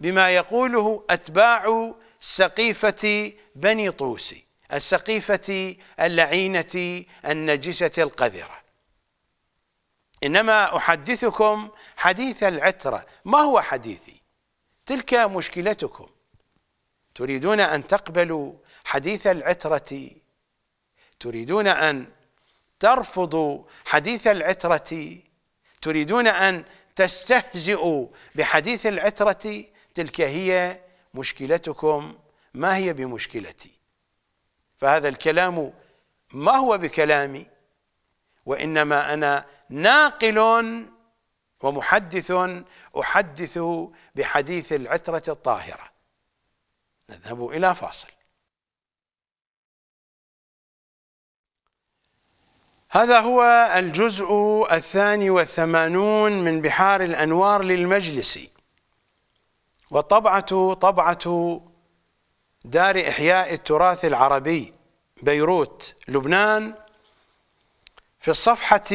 بما يقوله أتباع سقيفة بني طوسي السقيفة اللعينة النجسة القذرة إنما أحدثكم حديث العترة ما هو حديثي تلك مشكلتكم تريدون أن تقبلوا حديث العترة تريدون أن ترفضوا حديث العترة تريدون أن تستهزئوا بحديث العترة تلك هي مشكلتكم ما هي بمشكلتي فهذا الكلام ما هو بكلامي وإنما أنا ناقل ومحدث أحدث بحديث العترة الطاهرة نذهب إلى فاصل هذا هو الجزء الثاني والثمانون من بحار الأنوار للمجلسي وطبعة طبعة دار إحياء التراث العربي بيروت لبنان في الصفحة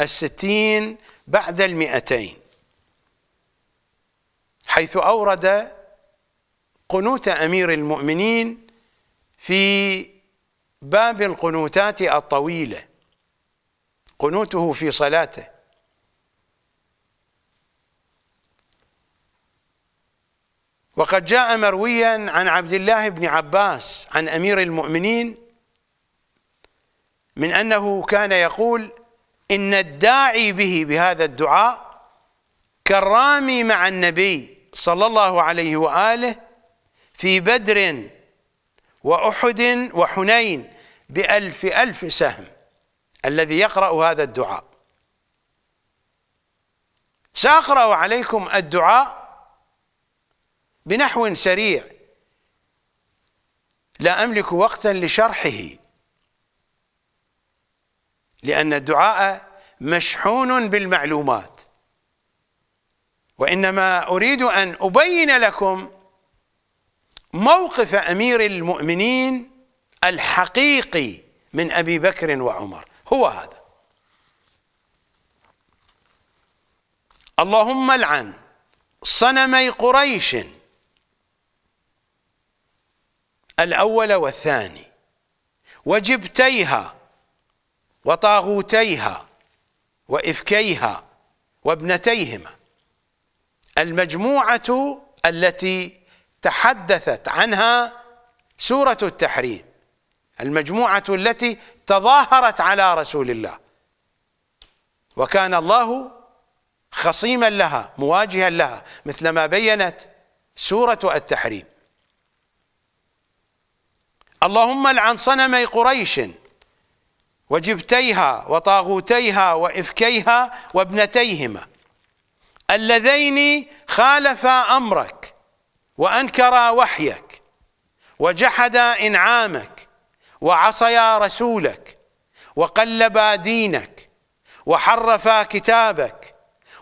الستين بعد المئتين حيث أورد قنوت أمير المؤمنين في باب القنوتات الطويلة قنوته في صلاته وقد جاء مرويا عن عبد الله بن عباس عن امير المؤمنين من انه كان يقول ان الداعي به بهذا الدعاء كالرامي مع النبي صلى الله عليه واله في بدر واحد وحنين بألف ألف سهم الذي يقرأ هذا الدعاء سأقرأ عليكم الدعاء بنحو سريع لا أملك وقتا لشرحه لأن الدعاء مشحون بالمعلومات وإنما أريد أن أبين لكم موقف أمير المؤمنين الحقيقي من أبي بكر وعمر هو هذا اللهم العن صنمي قريش الأول والثاني وجبتيها وطاغوتيها وإفكيها وابنتيهما المجموعة التي تحدثت عنها سورة التحريم المجموعة التي تظاهرت على رسول الله وكان الله خصيما لها مواجها لها مثل ما بينت سورة التحريم اللهم لعن صنمي قريش وجبتيها وطاغوتيها وإفكيها وابنتيهما اللذين خالفا أمرك وأنكرا وحيك وجحدا إنعامك وعصيا رسولك وقلبا دينك وحرفا كتابك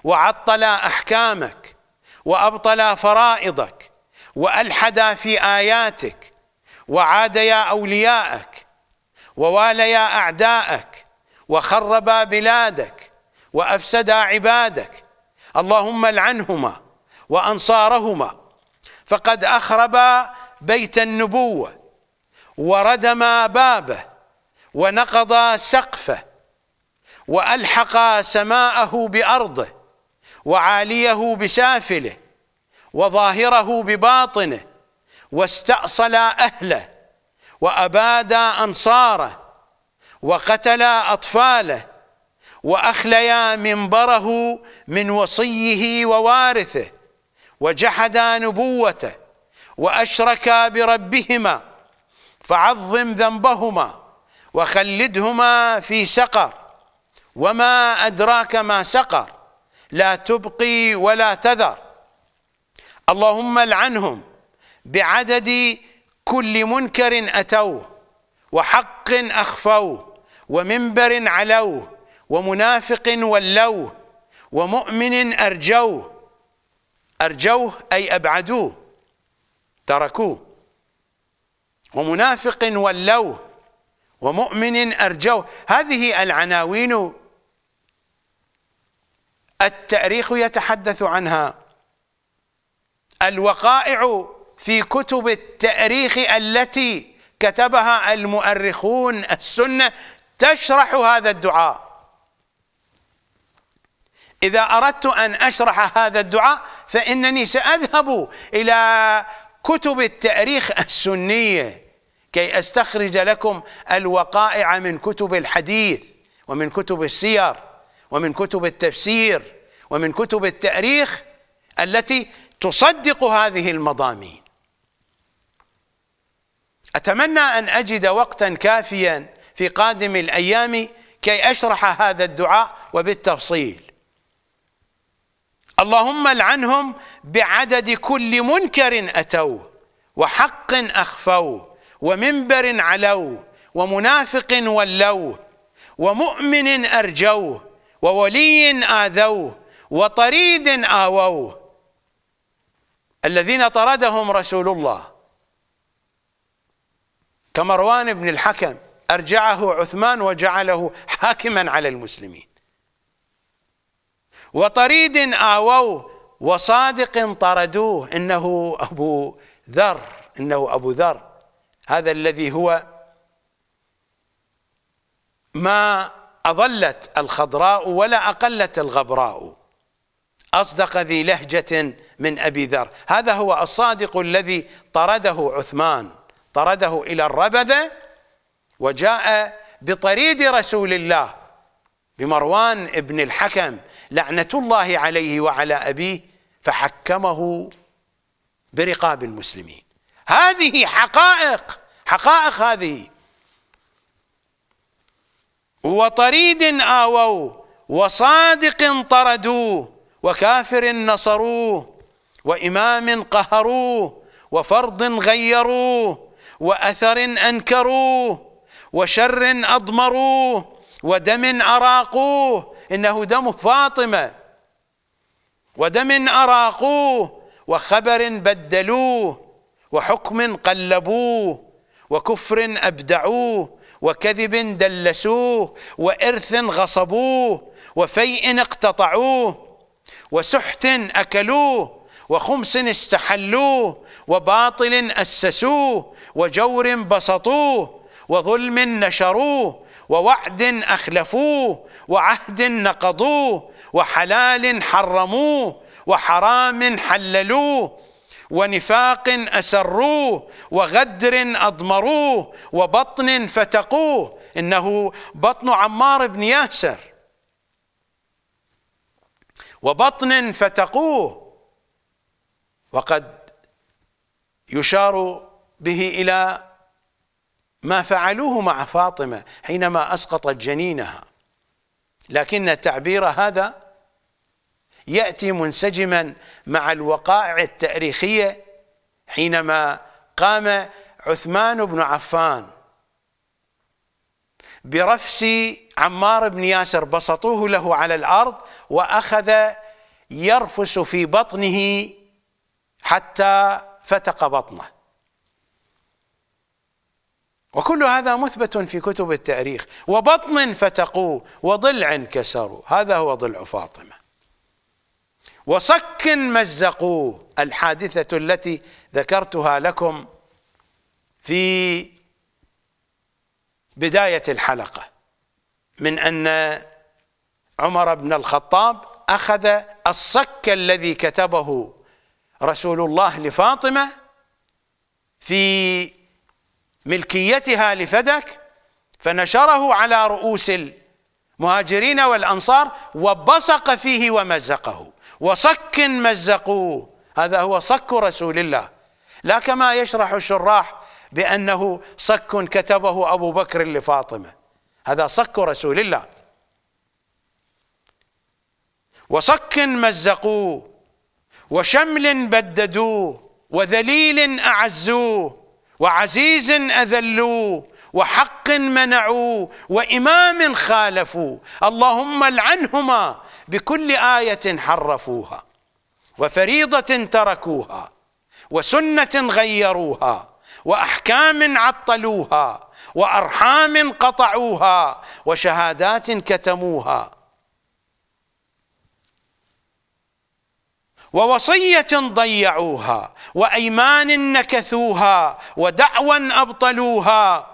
وعطلا أحكامك وأبطلا فرائضك وألحدا في آياتك وعاد يا أولياءك ووال يا أعداءك وخربا بلادك وأفسدا عبادك اللهم العنهما وأنصارهما فقد أخربا بيت النبوة وردما بابه ونقضا سقفه وألحقا سماءه بأرضه وعاليه بسافله وظاهره بباطنه واستأصل أهله وأبادى أنصاره وقتل أطفاله وأخليا منبره من وصيه ووارثه وجحدا نبوته وأشركا بربهما فعظم ذنبهما وخلدهما في سقر وما أدراك ما سقر لا تبقي ولا تذر اللهم لعنهم بعدد كل منكر أتوه وحق أخفوه ومنبر علوه ومنافق ولوه ومؤمن أرجوه أرجوه أي أبعدوه تركوه ومنافق ولوه ومؤمن أرجوه هذه العناوين التاريخ يتحدث عنها الوقائع في كتب التاريخ التي كتبها المؤرخون السنه تشرح هذا الدعاء اذا اردت ان اشرح هذا الدعاء فانني ساذهب الى كتب التاريخ السنيه كي استخرج لكم الوقائع من كتب الحديث ومن كتب السير ومن كتب التفسير ومن كتب التاريخ التي تصدق هذه المضامين أتمنى أن أجد وقتا كافيا في قادم الأيام كي أشرح هذا الدعاء وبالتفصيل اللهم العنهم بعدد كل منكر أتوه وحق أخفوه ومنبر علوه ومنافق ولوه ومؤمن أرجوه وولي آذوه وطريد آووه الذين طردهم رسول الله كمروان بن الحكم أرجعه عثمان وجعله حاكما على المسلمين وطريد آووه وصادق طردوه إنه أبو ذر إنه أبو ذر هذا الذي هو ما أضلت الخضراء ولا أقلت الغبراء أصدق ذي لهجة من أبي ذر هذا هو الصادق الذي طرده عثمان طرده إلى الربذة وجاء بطريد رسول الله بمروان بن الحكم لعنة الله عليه وعلى أبيه فحكمه برقاب المسلمين هذه حقائق حقائق هذه وطريد آووا وصادق طردوه وكافر نصروه وإمام قهروه وفرض غيروه واثر انكروه وشر اضمروه ودم اراقوه انه دم فاطمه ودم اراقوه وخبر بدلوه وحكم قلبوه وكفر ابدعوه وكذب دلسوه وارث غصبوه وفيء اقتطعوه وسحت اكلوه وخمس استحلوه وباطل أسسوه وجور بسطوه وظلم نشروه ووعد أخلفوه وعهد نقضوه وحلال حرموه وحرام حللوه ونفاق أسروه وغدر أضمروه وبطن فتقوه إنه بطن عمار بن ياسر وبطن فتقوه وقد يشار به إلى ما فعلوه مع فاطمة حينما أسقطت جنينها لكن التعبير هذا يأتي منسجما مع الوقائع التاريخية حينما قام عثمان بن عفان برفس عمار بن ياسر بسطوه له على الأرض وأخذ يرفس في بطنه حتى فتق بطنه وكل هذا مثبت في كتب التاريخ وبطن فتقوه وضلع كسروا هذا هو ضلع فاطمه وصك مزقوه الحادثه التي ذكرتها لكم في بدايه الحلقه من ان عمر بن الخطاب اخذ الصك الذي كتبه رسول الله لفاطمة في ملكيتها لفدك فنشره على رؤوس المهاجرين والأنصار وبصق فيه ومزقه وصك مزقوه هذا هو صك رسول الله لا كما يشرح الشراح بأنه صك كتبه أبو بكر لفاطمة هذا صك رسول الله وصك مزقوه وشمل بددوه وذليل أعزوه وعزيز أذلوه وحق منعوه وإمام خالفوه اللهم العنهما بكل آية حرفوها وفريضة تركوها وسنة غيروها وأحكام عطلوها وأرحام قطعوها وشهادات كتموها ووصية ضيعوها وأيمان نكثوها ودعوى أبطلوها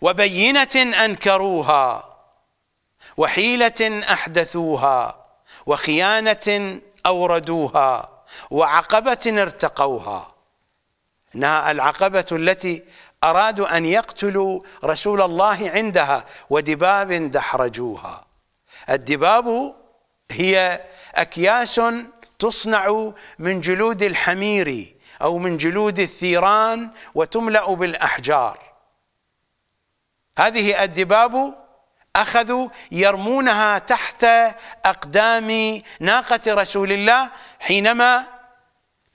وبينة أنكروها وحيلة أحدثوها وخيانة أوردوها وعقبة ارتقوها إنها العقبة التي أرادوا أن يقتلوا رسول الله عندها ودباب دحرجوها الدباب هي اكياس تصنع من جلود الحمير او من جلود الثيران وتملا بالاحجار هذه الدباب اخذوا يرمونها تحت اقدام ناقه رسول الله حينما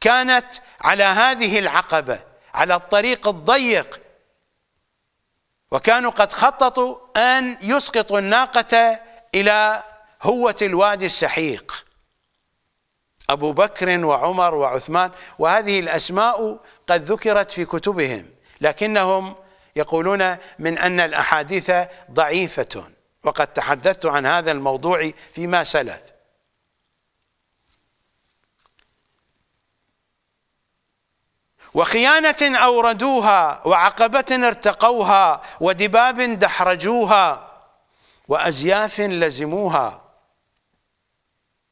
كانت على هذه العقبه على الطريق الضيق وكانوا قد خططوا ان يسقطوا الناقه الى هوه الوادي السحيق أبو بكر وعمر وعثمان وهذه الأسماء قد ذكرت في كتبهم لكنهم يقولون من أن الأحاديث ضعيفة وقد تحدثت عن هذا الموضوع فيما سلف وخيانة أوردوها وعقبة ارتقوها ودباب دحرجوها وأزياف لزموها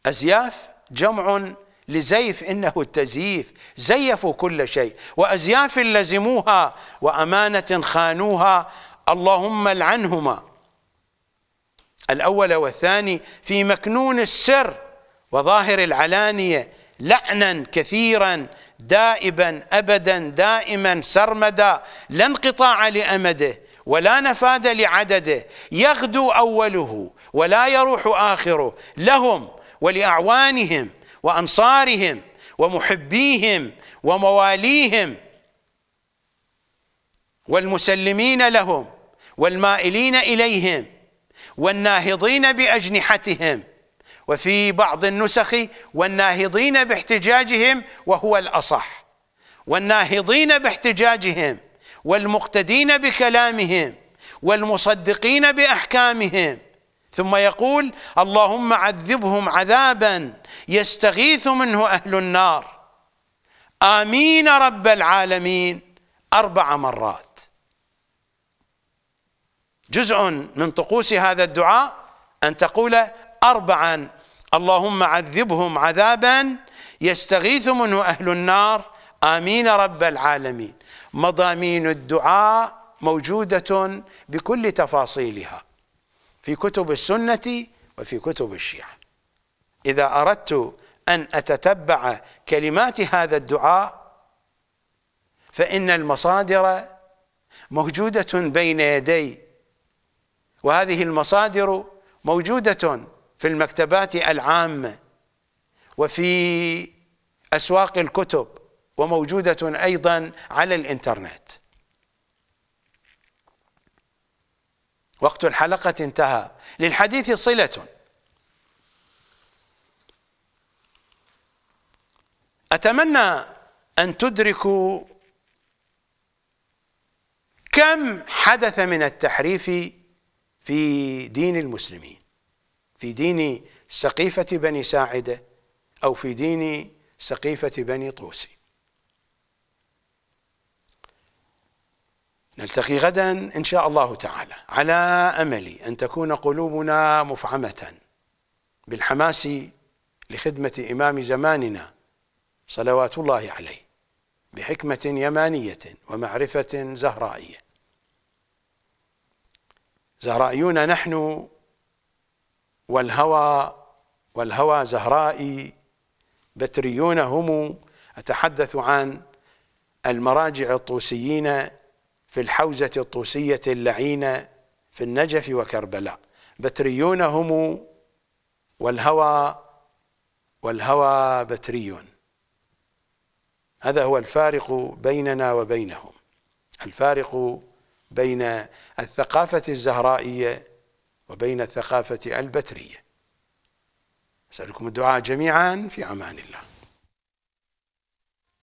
أزياف جمع لزيف إنه التزييف زيفوا كل شيء وأزياف لزموها وأمانة خانوها اللهم العنهما الأول والثاني في مكنون السر وظاهر العلانية لعنا كثيرا دائبا أبدا دائما سرمدا لا انقطاع لأمده ولا نفاد لعدده يغدو أوله ولا يروح آخره لهم ولاعوانهم وانصارهم ومحبيهم ومواليهم والمسلمين لهم والمائلين اليهم والناهضين باجنحتهم وفي بعض النسخ والناهضين باحتجاجهم وهو الاصح والناهضين باحتجاجهم والمقتدين بكلامهم والمصدقين باحكامهم ثم يقول اللهم عذبهم عذابا يستغيث منه أهل النار آمين رب العالمين أربع مرات جزء من طقوس هذا الدعاء أن تقول أربعا اللهم عذبهم عذابا يستغيث منه أهل النار آمين رب العالمين مضامين الدعاء موجودة بكل تفاصيلها في كتب السنة وفي كتب الشيعة إذا أردت أن أتتبع كلمات هذا الدعاء فإن المصادر موجودة بين يدي وهذه المصادر موجودة في المكتبات العامة وفي أسواق الكتب وموجودة أيضا على الإنترنت وقت الحلقة انتهى للحديث صلة أتمنى أن تدركوا كم حدث من التحريف في دين المسلمين في دين سقيفة بني ساعدة أو في دين سقيفة بني طوسي نلتقي غدا إن شاء الله تعالى على أمل أن تكون قلوبنا مفعمة بالحماس لخدمة إمام زماننا صلوات الله عليه بحكمة يمانية ومعرفة زهرائية زهرائيون نحن والهوى والهوى زهرائي بتريون هم أتحدث عن المراجع الطوسيين في الحوزة الطوسية اللعينة في النجف وكربلاء بتريون هم والهوى والهوى بتريون هذا هو الفارق بيننا وبينهم الفارق بين الثقافة الزهرائية وبين الثقافة البترية أسألكم الدعاء جميعا في أمان الله